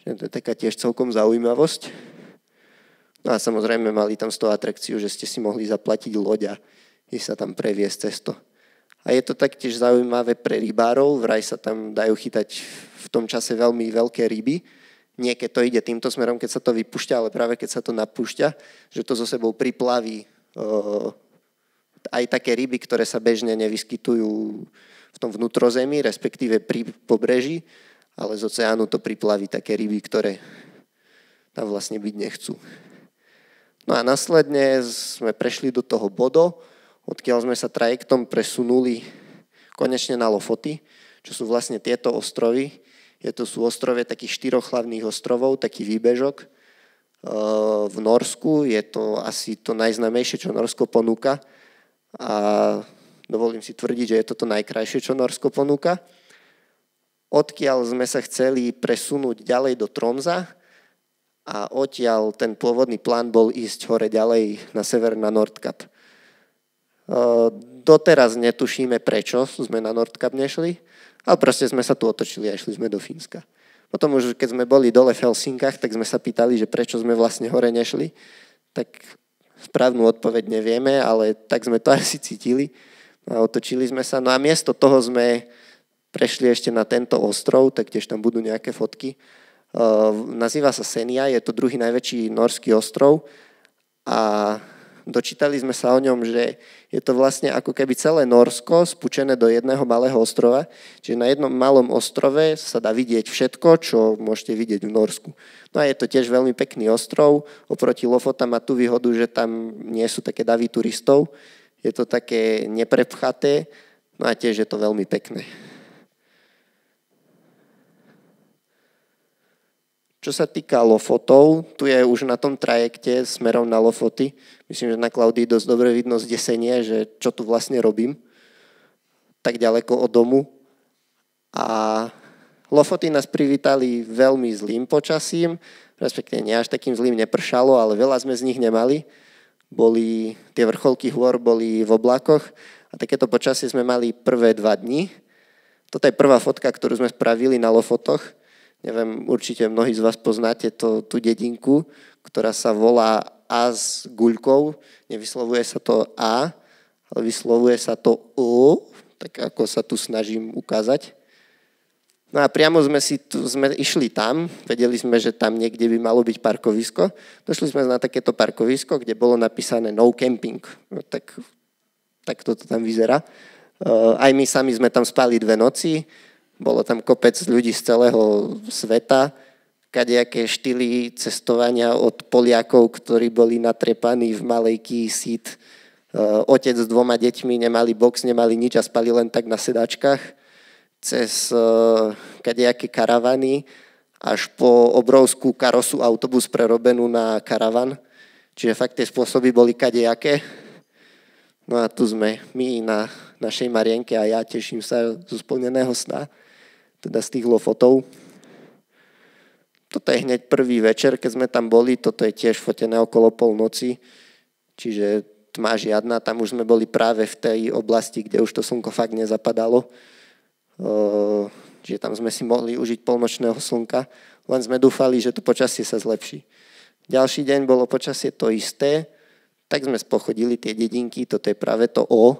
Čiže to je taká tiež celkom zaujímavosť. No a samozrejme mali tam z toho atrakciu, že ste si mohli zaplatiť loďa, i sa tam previesť cesto. A je to taktiež zaujímavé pre rybárov, vraj sa tam dajú chytať v tom čase veľmi veľké ryby. Nie keď to ide týmto smerom, keď sa to vypúšťa, ale práve keď sa to napúšťa, že to zo sebou priplaví aj také ryby, ktoré sa bežne nevyskytujú v tom vnútrozemí, respektíve pri pobreží, ale z oceánu to priplaví také ryby, ktoré tam vlastne byť nechcú. No a následne sme prešli do toho bodo, odkiaľ sme sa trajektom presunuli konečne na Lofoty, čo sú vlastne tieto ostrovy. Je to sú ostrovie takých štyroch hlavných ostrovov, taký výbežok ehm, v Norsku. Je to asi to najznamejšie, čo Norsko ponúka. A dovolím si tvrdiť, že je to to najkrajšie, čo Norsko ponúka. Odkiaľ sme sa chceli presunúť ďalej do Tromza, a odtiaľ ten pôvodný plán bol ísť hore ďalej na sever na Nordkap. E, doteraz netušíme, prečo sme na Nordkap nešli, ale proste sme sa tu otočili a išli sme do Fínska. Potom už, keď sme boli dole v Helsinkách, tak sme sa pýtali, že prečo sme vlastne hore nešli. Tak správnu odpoveď nevieme, ale tak sme to asi cítili a otočili sme sa. No a miesto toho sme prešli ešte na tento ostrov, tak tiež tam budú nejaké fotky Eh, nazýva sa Senia, je to druhý najväčší norský ostrov a dočítali sme sa o ňom, že je to vlastne ako keby celé Norsko spučené do jedného malého ostrova, čiže na jednom malom ostrove sa dá vidieť všetko, čo môžete vidieť v Norsku. No a je to tiež veľmi pekný ostrov, oproti Lofota má tú výhodu, že tam nie sú také davy turistov, je to také neprepchaté, no a tiež je to veľmi pekné. Čo sa týka lofotov, tu je už na tom trajekte smerom na lofoty. Myslím, že na Klaudii dosť dobre vidno zdesenie, že čo tu vlastne robím tak ďaleko od domu. A lofoty nás privítali veľmi zlým počasím, respektíve nie až takým zlým nepršalo, ale veľa sme z nich nemali. Boli, tie vrcholky hôr boli v oblakoch a takéto počasie sme mali prvé dva dni. Toto je prvá fotka, ktorú sme spravili na lofotoch neviem, určite mnohí z vás poznáte to, tú dedinku, ktorá sa volá A s guľkou, nevyslovuje sa to A, ale vyslovuje sa to O, tak ako sa tu snažím ukázať. No a priamo sme, si tu, sme išli tam, vedeli sme, že tam niekde by malo byť parkovisko. Došli sme na takéto parkovisko, kde bolo napísané no camping. No, tak, tak toto tam vyzerá. E, aj my sami sme tam spali dve noci. Bolo tam kopec ľudí z celého sveta, kadejaké štýly cestovania od Poliakov, ktorí boli natrepaní v malej kýsit. E, otec s dvoma deťmi nemali box, nemali nič a spali len tak na sedačkách cez e, kadejaké karavany až po obrovskú karosu autobus prerobenú na karavan. Čiže fakt tie spôsoby boli kadejaké. No a tu sme my na našej Marienke a ja teším sa zo splneného sna teda tých fotov. Toto je hneď prvý večer, keď sme tam boli, toto je tiež fotené okolo polnoci, čiže tma žiadna, tam už sme boli práve v tej oblasti, kde už to slnko fakt nezapadalo. Čiže tam sme si mohli užiť polnočného slnka, len sme dúfali, že to počasie sa zlepší. Ďalší deň bolo počasie to isté, tak sme spochodili tie dedinky, toto je práve to O,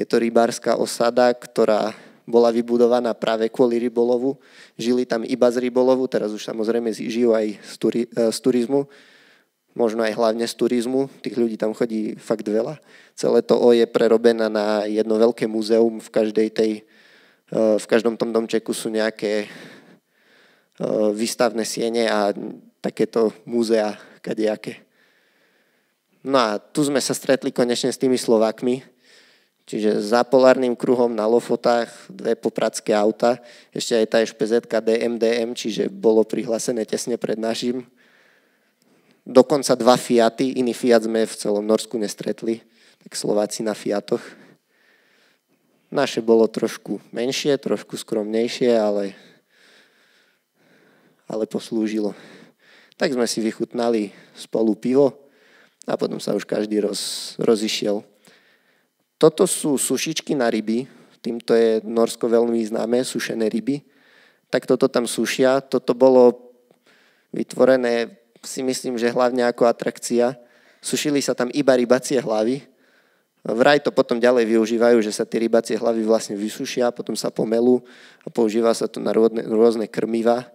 je to rybárska osada, ktorá bola vybudovaná práve kvôli rybolovu. Žili tam iba z rybolovu, teraz už samozrejme žijú aj z, turi, e, z turizmu, možno aj hlavne z turizmu, tých ľudí tam chodí fakt veľa. Celé to O je prerobené na jedno veľké múzeum, v každej tej, e, v každom tom domčeku sú nejaké e, výstavné siene a takéto múzea kadejaké. No a tu sme sa stretli konečne s tými Slovákmi, Čiže za polárnym kruhom na Lofotách dve popradské auta, ešte aj tá špz DMDM, čiže bolo prihlásené tesne pred našim. Dokonca dva Fiaty, iný Fiat sme v celom Norsku nestretli, tak Slováci na Fiatoch. Naše bolo trošku menšie, trošku skromnejšie, ale, ale poslúžilo. Tak sme si vychutnali spolu pivo a potom sa už každý roz, rozišiel. Toto sú sušičky na ryby, týmto je Norsko veľmi známe, sušené ryby. Tak toto tam sušia. Toto bolo vytvorené, si myslím, že hlavne ako atrakcia. Sušili sa tam iba rybacie hlavy. Vraj to potom ďalej využívajú, že sa tie rybacie hlavy vlastne vysušia, potom sa pomelú a používa sa to na rôzne, rôzne krmiva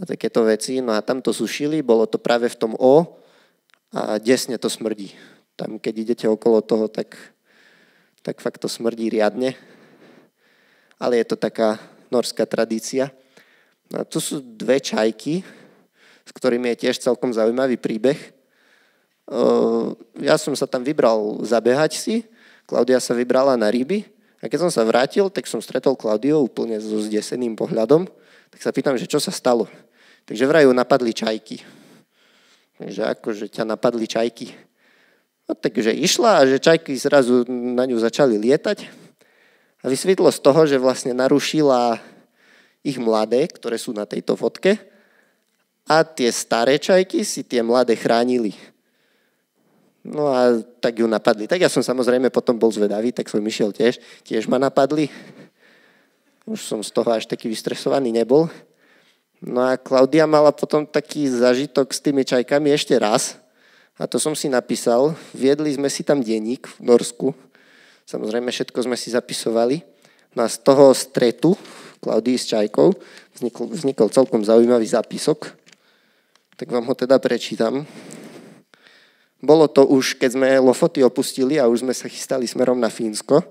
a takéto veci. No a tam to sušili, bolo to práve v tom O a desne to smrdí. Tam, keď idete okolo toho, tak tak fakt to smrdí riadne. Ale je to taká norská tradícia. No a tu sú dve čajky, s ktorými je tiež celkom zaujímavý príbeh. Ja som sa tam vybral zabehať si, Klaudia sa vybrala na ryby a keď som sa vrátil, tak som stretol Klaudiu úplne so zdeseným pohľadom, tak sa pýtam, že čo sa stalo. Takže vraj ju napadli čajky. Takže akože ťa napadli čajky. No, takže išla a že čajky zrazu na ňu začali lietať. A vysvetlo z toho, že vlastne narušila ich mladé, ktoré sú na tejto fotke. A tie staré čajky si tie mladé chránili. No a tak ju napadli. Tak ja som samozrejme potom bol zvedavý, tak som išiel tiež. Tiež ma napadli. Už som z toho až taký vystresovaný nebol. No a Klaudia mala potom taký zažitok s tými čajkami ešte raz. A to som si napísal. Viedli sme si tam denník v Norsku. Samozrejme, všetko sme si zapisovali. No a z toho stretu Klaudii s Čajkou vznikol, vznikol celkom zaujímavý zápisok. Tak vám ho teda prečítam. Bolo to už, keď sme Lofoty opustili a už sme sa chystali smerom na Fínsko.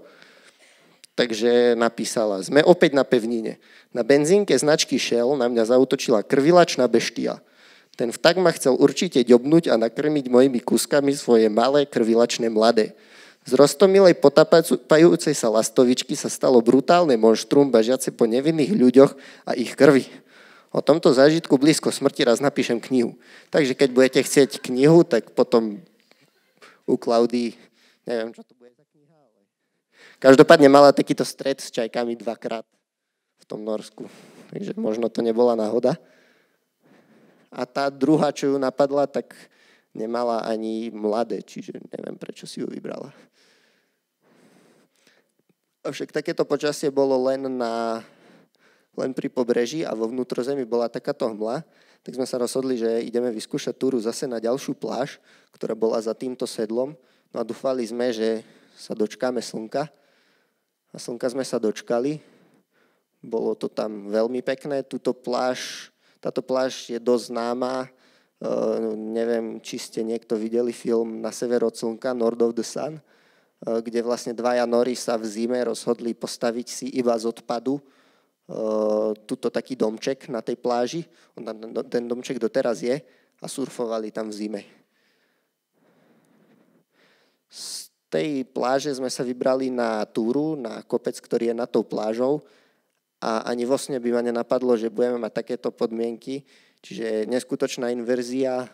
Takže napísala, sme opäť na pevnine. Na benzínke značky Shell na mňa zautočila krvilačná beštia – ten vták ma chcel určite ďobnúť a nakrmiť mojimi kúskami svoje malé krvilačné mladé. Z rostomilej potapajúcej sa lastovičky sa stalo brutálne monštrum bažiace po nevinných ľuďoch a ich krvi. O tomto zážitku blízko smrti raz napíšem knihu. Takže keď budete chcieť knihu, tak potom u Klaudy, neviem, čo to bude za kniha, ale... Každopádne mala takýto stred s čajkami dvakrát v tom Norsku. Takže možno to nebola náhoda a tá druhá, čo ju napadla, tak nemala ani mladé, čiže neviem, prečo si ju vybrala. Avšak takéto počasie bolo len, na, len pri pobreží a vo vnútrozemí bola takáto hmla, tak sme sa rozhodli, že ideme vyskúšať túru zase na ďalšiu pláž, ktorá bola za týmto sedlom. No a dúfali sme, že sa dočkáme slnka. A slnka sme sa dočkali. Bolo to tam veľmi pekné. Tuto pláž táto pláž je dosť známa. E, no, neviem, či ste niekto videli film Na sever od slnka, Nord of the Sun, e, kde vlastne dvaja nory sa v zime rozhodli postaviť si iba z odpadu e, tuto taký domček na tej pláži. No, ten domček doteraz je a surfovali tam v zime. Z tej pláže sme sa vybrali na túru, na kopec, ktorý je nad tou plážou a ani vo sne by ma nenapadlo, že budeme mať takéto podmienky, čiže neskutočná inverzia, e,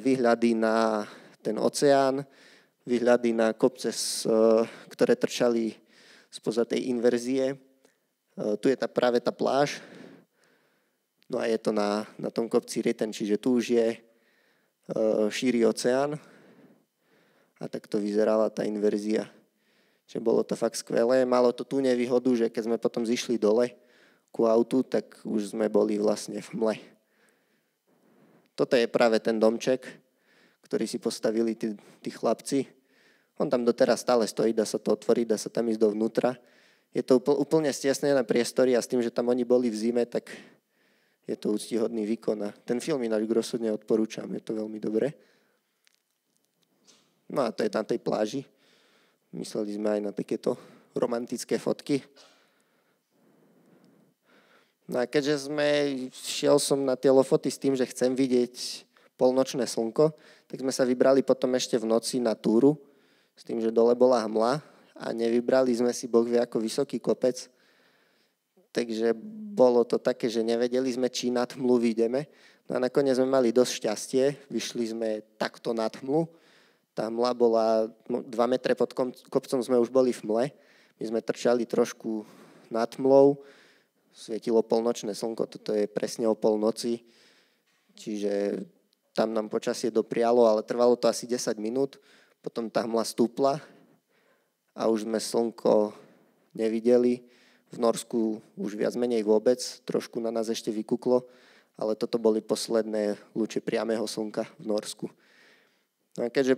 výhľady na ten oceán, výhľady na kopce, e, ktoré trčali spoza tej inverzie. E, tu je tá, práve tá pláž, no a je to na, na tom kopci Riten, čiže tu už je šíri oceán a takto vyzerala tá inverzia že bolo to fakt skvelé. Malo to tú nevýhodu, že keď sme potom zišli dole ku autu, tak už sme boli vlastne v mle. Toto je práve ten domček, ktorý si postavili tí, tí chlapci. On tam doteraz stále stojí, dá sa to otvoriť, dá sa tam ísť dovnútra. Je to úplne stiesnené priestory a s tým, že tam oni boli v zime, tak je to úctihodný výkon. A ten film ináč rozhodne odporúčam, je to veľmi dobré. No a to je na tej pláži. Mysleli sme aj na takéto romantické fotky. No a keďže sme, šiel som na tie lofoty s tým, že chcem vidieť polnočné slnko, tak sme sa vybrali potom ešte v noci na túru, s tým, že dole bola hmla a nevybrali sme si Boh vie ako vysoký kopec. Takže bolo to také, že nevedeli sme, či nad hmlu vyjdeme. No a nakoniec sme mali dosť šťastie, vyšli sme takto nad hmlu tá mla bola 2 metre pod kopcom, sme už boli v mle. My sme trčali trošku nad mlou, svietilo polnočné slnko, toto je presne o polnoci, čiže tam nám počasie doprialo, ale trvalo to asi 10 minút, potom tá hmla stúpla a už sme slnko nevideli. V Norsku už viac menej vôbec, trošku na nás ešte vykuklo, ale toto boli posledné lúče priamého slnka v Norsku. No keďže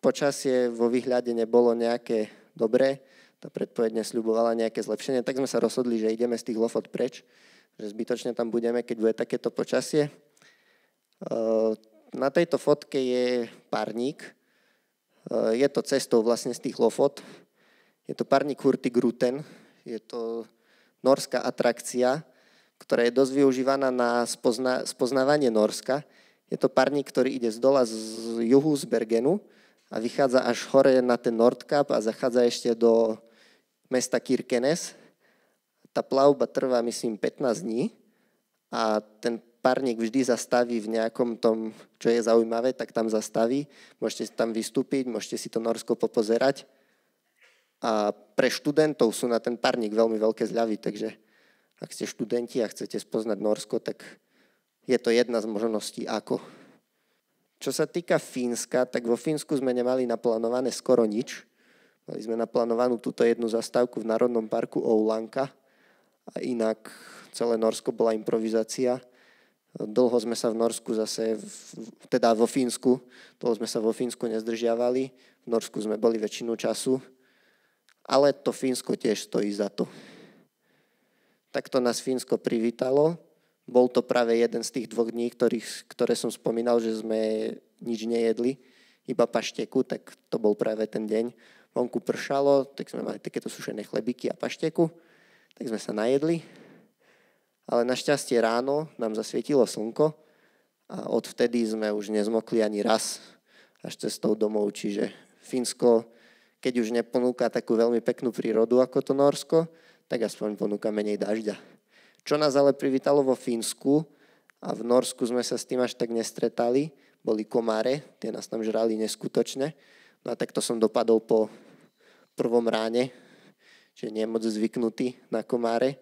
počasie vo výhľade nebolo nejaké dobré, tá predpovedne sľubovala nejaké zlepšenie, tak sme sa rozhodli, že ideme z tých lofot preč, že zbytočne tam budeme, keď bude takéto počasie. Na tejto fotke je parník. Je to cestou vlastne z tých lofot. Je to parník Hurtig Ruten. Je to norská atrakcia, ktorá je dosť využívaná na spozna- spoznávanie Norska. Je to parník, ktorý ide z dola, z juhu, z Bergenu a vychádza až hore na ten Nordkap a zachádza ešte do mesta Kirkenes. Tá plavba trvá, myslím, 15 dní a ten parník vždy zastaví v nejakom tom, čo je zaujímavé, tak tam zastaví. Môžete tam vystúpiť, môžete si to Norsko popozerať. A pre študentov sú na ten parník veľmi veľké zľavy, takže ak ste študenti a chcete spoznať Norsko, tak je to jedna z možností ako. Čo sa týka Fínska, tak vo Fínsku sme nemali naplánované skoro nič. Mali sme naplánovanú túto jednu zastávku v Národnom parku Oulanka a inak celé Norsko bola improvizácia. Dlho sme sa v Norsku zase, teda vo Fínsku, dlho sme sa vo Fínsku nezdržiavali. V Norsku sme boli väčšinu času. Ale to Fínsko tiež stojí za to. Takto nás Fínsko privítalo. Bol to práve jeden z tých dvoch dní, ktorých, ktoré som spomínal, že sme nič nejedli, iba pašteku, tak to bol práve ten deň. Vonku pršalo, tak sme mali takéto sušené chlebiky a pašteku, tak sme sa najedli. Ale našťastie ráno nám zasvietilo slnko a odvtedy sme už nezmokli ani raz až cestou domov, čiže Fínsko, keď už neponúka takú veľmi peknú prírodu ako to Norsko, tak aspoň ponúka menej dažďa. Čo nás ale privítalo vo Fínsku a v Norsku sme sa s tým až tak nestretali, boli komáre, tie nás tam žrali neskutočne. No a takto som dopadol po prvom ráne, čiže nie moc zvyknutý na komáre.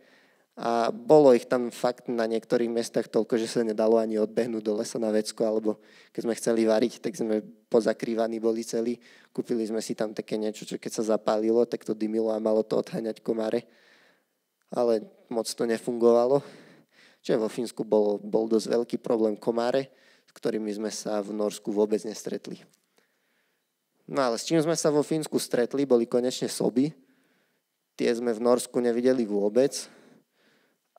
A bolo ich tam fakt na niektorých miestach toľko, že sa nedalo ani odbehnúť do lesa na vecko, alebo keď sme chceli variť, tak sme pozakrývaní boli celí. Kúpili sme si tam také niečo, čo keď sa zapálilo, tak to dymilo a malo to odháňať komáre ale moc to nefungovalo. Čiže vo Fínsku bol, bol dosť veľký problém komáre, s ktorými sme sa v Norsku vôbec nestretli. No ale s čím sme sa vo Fínsku stretli, boli konečne soby. Tie sme v Norsku nevideli vôbec.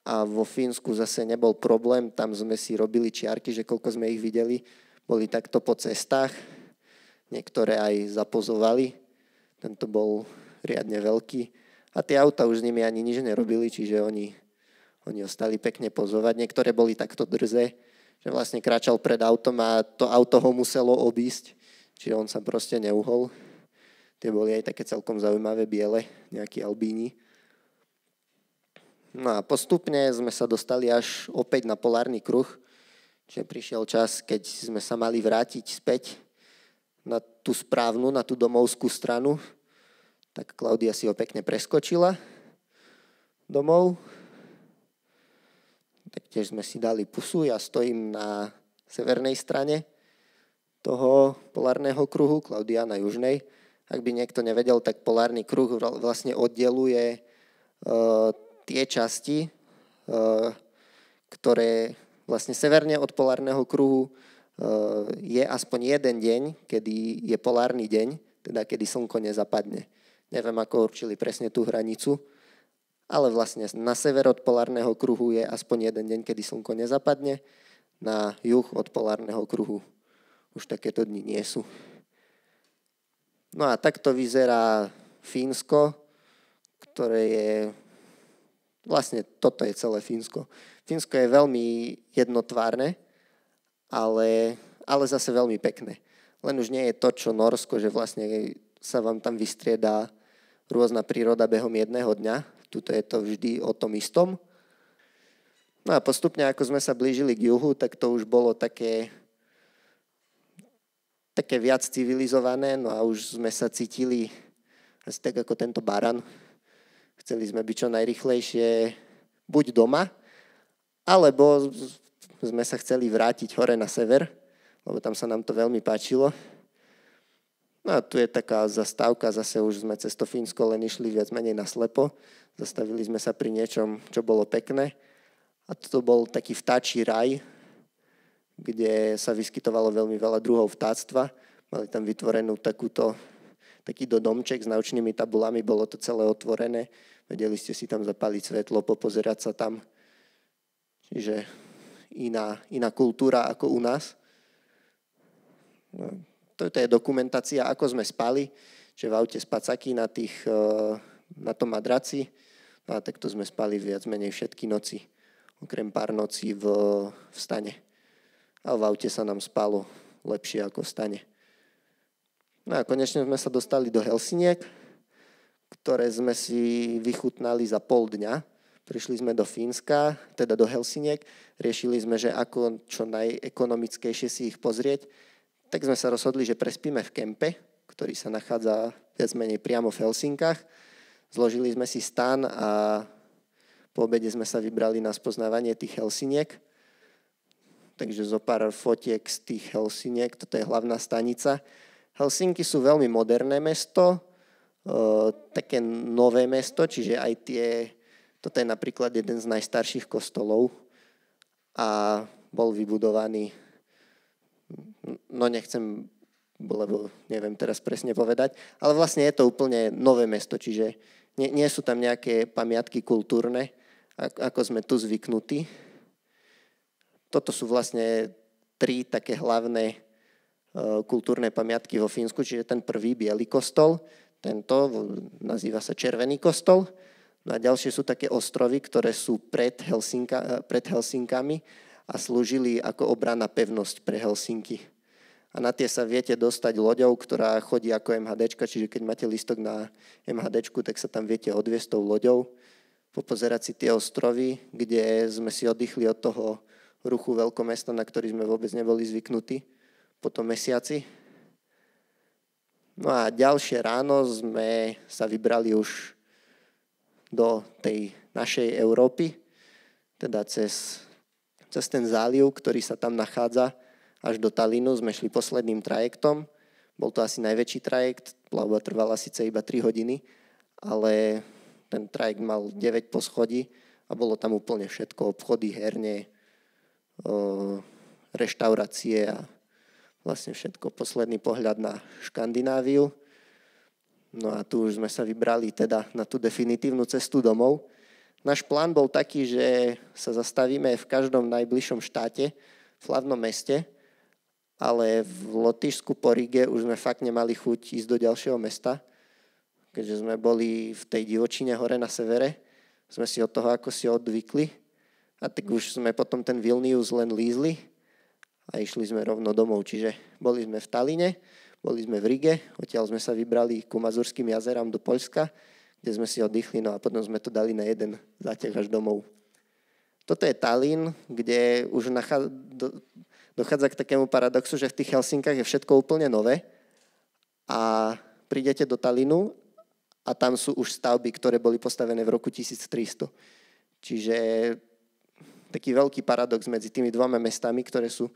A vo Fínsku zase nebol problém, tam sme si robili čiarky, že koľko sme ich videli. Boli takto po cestách, niektoré aj zapozovali. Tento bol riadne veľký a tie auta už s nimi ani nič nerobili, čiže oni, oni ostali pekne pozovať. Niektoré boli takto drze, že vlastne kráčal pred autom a to auto ho muselo obísť, čiže on sa proste neuhol. Tie boli aj také celkom zaujímavé biele, nejaký albíni. No a postupne sme sa dostali až opäť na polárny kruh, čiže prišiel čas, keď sme sa mali vrátiť späť na tú správnu, na tú domovskú stranu, tak Klaudia si ho pekne preskočila domov. Taktiež sme si dali pusu, ja stojím na severnej strane toho polárneho kruhu, Klaudia na južnej. Ak by niekto nevedel, tak polárny kruh vlastne oddeluje e, tie časti, e, ktoré vlastne severne od polárneho kruhu e, je aspoň jeden deň, kedy je polárny deň, teda kedy slnko nezapadne. Neviem, ako určili presne tú hranicu, ale vlastne na sever od polárneho kruhu je aspoň jeden deň, kedy slnko nezapadne, na juh od polárneho kruhu už takéto dni nie sú. No a takto vyzerá Fínsko, ktoré je... Vlastne toto je celé Fínsko. Fínsko je veľmi jednotvárne, ale, ale zase veľmi pekné. Len už nie je to, čo Norsko, že vlastne sa vám tam vystriedá rôzna príroda behom jedného dňa. Tuto je to vždy o tom istom. No a postupne, ako sme sa blížili k juhu, tak to už bolo také, také viac civilizované, no a už sme sa cítili asi tak ako tento baran. Chceli sme byť čo najrychlejšie buď doma, alebo sme sa chceli vrátiť hore na sever, lebo tam sa nám to veľmi páčilo. No a tu je taká zastávka, zase už sme cez to Fínsko len išli viac menej na slepo. Zastavili sme sa pri niečom, čo bolo pekné. A to bol taký vtáčí raj, kde sa vyskytovalo veľmi veľa druhov vtáctva. Mali tam vytvorenú takúto, takýto domček s naučnými tabulami, bolo to celé otvorené. Vedeli ste si tam zapaliť svetlo, popozerať sa tam. Čiže iná, iná kultúra ako u nás. No, to je dokumentácia, ako sme spali, že v aute spacaky na, tých, e, na tom madraci. No a takto sme spali viac menej všetky noci, okrem pár nocí v, v stane. A v aute sa nám spalo lepšie ako v stane. No a konečne sme sa dostali do Helsiniek, ktoré sme si vychutnali za pol dňa. Prišli sme do Fínska, teda do Helsiniek, riešili sme, že ako čo najekonomickejšie si ich pozrieť tak sme sa rozhodli, že prespíme v kempe, ktorý sa nachádza viac menej priamo v Helsinkách. Zložili sme si stan a po obede sme sa vybrali na spoznávanie tých Helsiniek. Takže zo pár fotiek z tých Helsiniek, toto je hlavná stanica. Helsinky sú veľmi moderné mesto, e, také nové mesto, čiže aj tie, toto je napríklad jeden z najstarších kostolov a bol vybudovaný no nechcem, lebo neviem teraz presne povedať, ale vlastne je to úplne nové mesto, čiže nie, nie sú tam nejaké pamiatky kultúrne, ako sme tu zvyknutí. Toto sú vlastne tri také hlavné e, kultúrne pamiatky vo Fínsku, čiže ten prvý biely kostol, tento nazýva sa Červený kostol, no a ďalšie sú také ostrovy, ktoré sú pred, Helsinka, e, pred Helsinkami a slúžili ako obrana pevnosť pre Helsinky. A na tie sa viete dostať loďou, ktorá chodí ako MHD, čiže keď máte listok na MHD, tak sa tam viete odviesť tou loďou, popozerať si tie ostrovy, kde sme si oddychli od toho ruchu veľkomesta, na ktorý sme vôbec neboli zvyknutí po tom mesiaci. No a ďalšie ráno sme sa vybrali už do tej našej Európy, teda cez cez ten záliv, ktorý sa tam nachádza, až do talinu sme šli posledným trajektom. Bol to asi najväčší trajekt, plavba trvala síce iba 3 hodiny, ale ten trajekt mal 9 poschodí a bolo tam úplne všetko, obchody, herne, reštaurácie a vlastne všetko. Posledný pohľad na Škandináviu. No a tu už sme sa vybrali teda na tú definitívnu cestu domov Náš plán bol taký, že sa zastavíme v každom najbližšom štáte, v hlavnom meste, ale v Lotyšsku po Rige už sme fakt nemali chuť ísť do ďalšieho mesta, keďže sme boli v tej divočine hore na severe, sme si od toho ako si odvykli a tak už sme potom ten Vilnius len lízli a išli sme rovno domov. Čiže boli sme v Taline, boli sme v Rige, odtiaľ sme sa vybrali ku Mazurským jazerám do Poľska, kde sme si oddychli, no a potom sme to dali na jeden záťah až domov. Toto je Tallinn, kde už dochádza k takému paradoxu, že v tých Helsinkách je všetko úplne nové a prídete do Tallinnu a tam sú už stavby, ktoré boli postavené v roku 1300. Čiže taký veľký paradox medzi tými dvoma mestami, ktoré sú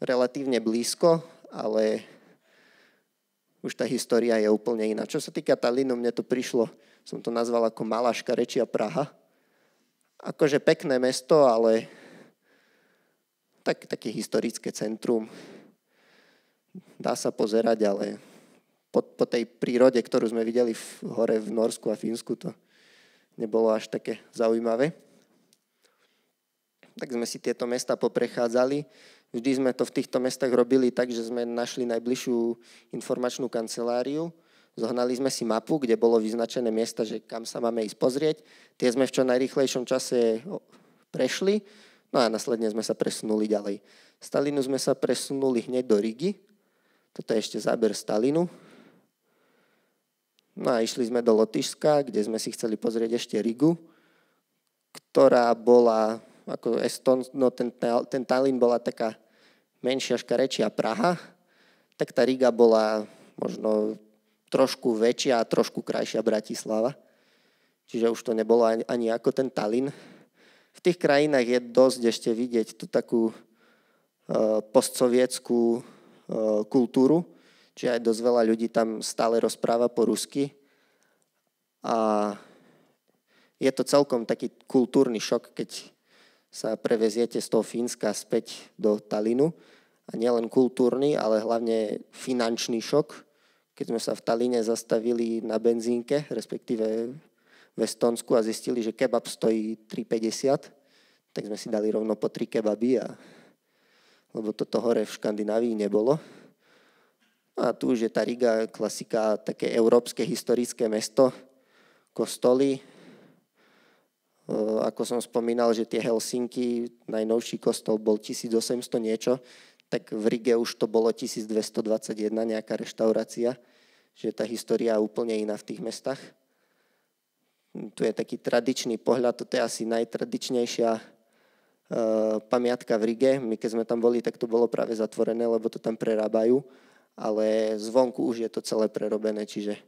relatívne blízko, ale už tá história je úplne iná. Čo sa týka Talínu, mne to prišlo som to nazval ako malá škarečia Praha. Akože pekné mesto, ale tak, také historické centrum. Dá sa pozerať, ale po, po tej prírode, ktorú sme videli v, hore v Norsku a Fínsku, to nebolo až také zaujímavé. Tak sme si tieto mesta poprechádzali. Vždy sme to v týchto mestách robili tak, že sme našli najbližšiu informačnú kanceláriu, Zohnali sme si mapu, kde bolo vyznačené miesta, že kam sa máme ísť pozrieť. Tie sme v čo najrychlejšom čase prešli, no a následne sme sa presunuli ďalej. Stalinu sme sa presunuli hneď do Rigi. Toto je ešte záber Stalinu. No a išli sme do Lotyšska, kde sme si chceli pozrieť ešte Rigu, ktorá bola, ako Eston, no ten, ten Tallinn bola taká menšia škarečia Praha, tak tá Riga bola možno trošku väčšia a trošku krajšia Bratislava. Čiže už to nebolo ani, ani ako ten talín. V tých krajinách je dosť ešte vidieť tú takú e, postsovietskú e, kultúru, čiže aj dosť veľa ľudí tam stále rozpráva po rusky. A je to celkom taký kultúrny šok, keď sa preveziete z toho Fínska späť do Talinu. A nielen kultúrny, ale hlavne finančný šok, keď sme sa v Talíne zastavili na benzínke, respektíve v Estonsku a zistili, že kebab stojí 3,50, tak sme si dali rovno po 3 kebaby, a, lebo toto hore v Škandinávii nebolo. A tu už je tá Riga, klasika, také európske historické mesto, kostoly. E, ako som spomínal, že tie Helsinky, najnovší kostol bol 1800 niečo, tak v Rige už to bolo 1221 nejaká reštaurácia, že tá história je úplne iná v tých mestách. Tu je taký tradičný pohľad, toto je asi najtradičnejšia e, pamiatka v Rige. My keď sme tam boli, tak to bolo práve zatvorené, lebo to tam prerábajú, ale zvonku už je to celé prerobené, čiže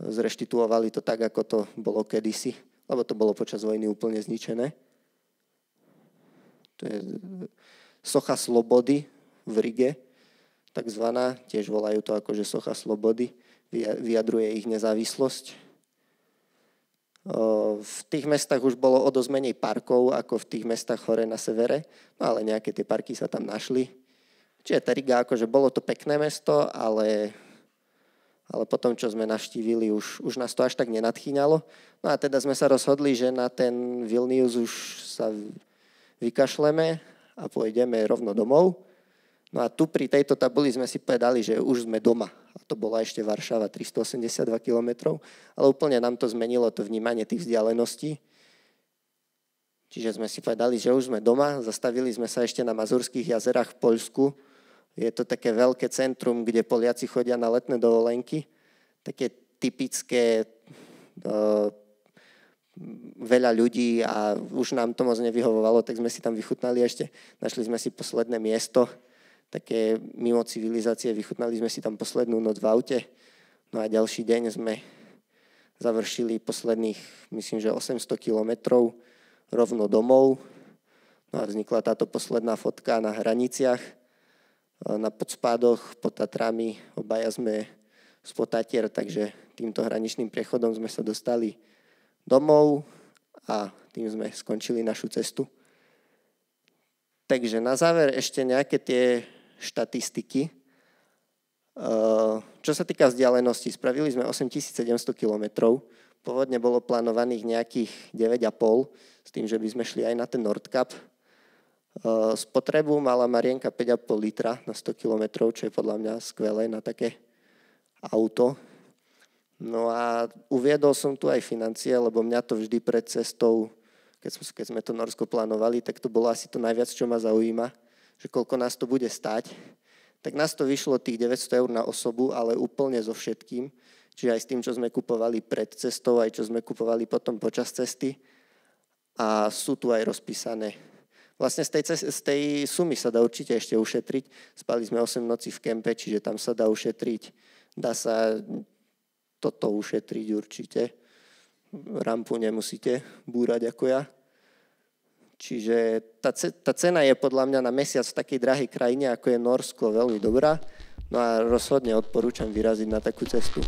zreštituovali to tak, ako to bolo kedysi, lebo to bolo počas vojny úplne zničené. To je Socha Slobody v Rige, takzvaná, tiež volajú to ako, že Socha Slobody, vyjadruje ich nezávislosť. V tých mestách už bolo o dosť menej parkov ako v tých mestách hore na severe, no ale nejaké tie parky sa tam našli. Čiže tá Riga, akože bolo to pekné mesto, ale, ale potom, čo sme navštívili, už, už nás to až tak nenadchýňalo. No a teda sme sa rozhodli, že na ten Vilnius už sa vykašleme a pôjdeme rovno domov. No a tu pri tejto tabuli sme si povedali, že už sme doma. A to bola ešte Varšava 382 km, ale úplne nám to zmenilo to vnímanie tých vzdialeností. Čiže sme si povedali, že už sme doma, zastavili sme sa ešte na Mazurských jazerách v Poľsku. Je to také veľké centrum, kde Poliaci chodia na letné dovolenky. Také typické e, veľa ľudí a už nám to moc nevyhovovalo, tak sme si tam vychutnali ešte, našli sme si posledné miesto, také mimo civilizácie, vychutnali sme si tam poslednú noc v aute, no a ďalší deň sme završili posledných, myslím, že 800 kilometrov rovno domov, no a vznikla táto posledná fotka na hraniciach, na podspádoch pod Tatrami, obaja sme z Potatier, takže týmto hraničným prechodom sme sa dostali domov a tým sme skončili našu cestu. Takže na záver ešte nejaké tie štatistiky. E, čo sa týka vzdialenosti, spravili sme 8700 km. Pôvodne bolo plánovaných nejakých 9,5, s tým, že by sme šli aj na ten Nordkap. E, spotrebu mala Marienka 5,5 litra na 100 km, čo je podľa mňa skvelé na také auto. No a uviedol som tu aj financie, lebo mňa to vždy pred cestou, keď sme, keď sme to Norsko plánovali, tak to bolo asi to najviac, čo ma zaujíma, že koľko nás to bude stať. Tak nás to vyšlo tých 900 eur na osobu, ale úplne so všetkým. Čiže aj s tým, čo sme kupovali pred cestou, aj čo sme kupovali potom počas cesty. A sú tu aj rozpísané. Vlastne z tej, z tej sumy sa dá určite ešte ušetriť. Spali sme 8 noci v kempe, čiže tam sa dá ušetriť. Dá sa toto ušetriť určite. Rampu nemusíte búrať ako ja. Čiže tá, tá cena je podľa mňa na mesiac v takej drahej krajine, ako je Norsko, veľmi dobrá. No a rozhodne odporúčam vyraziť na takú cestu.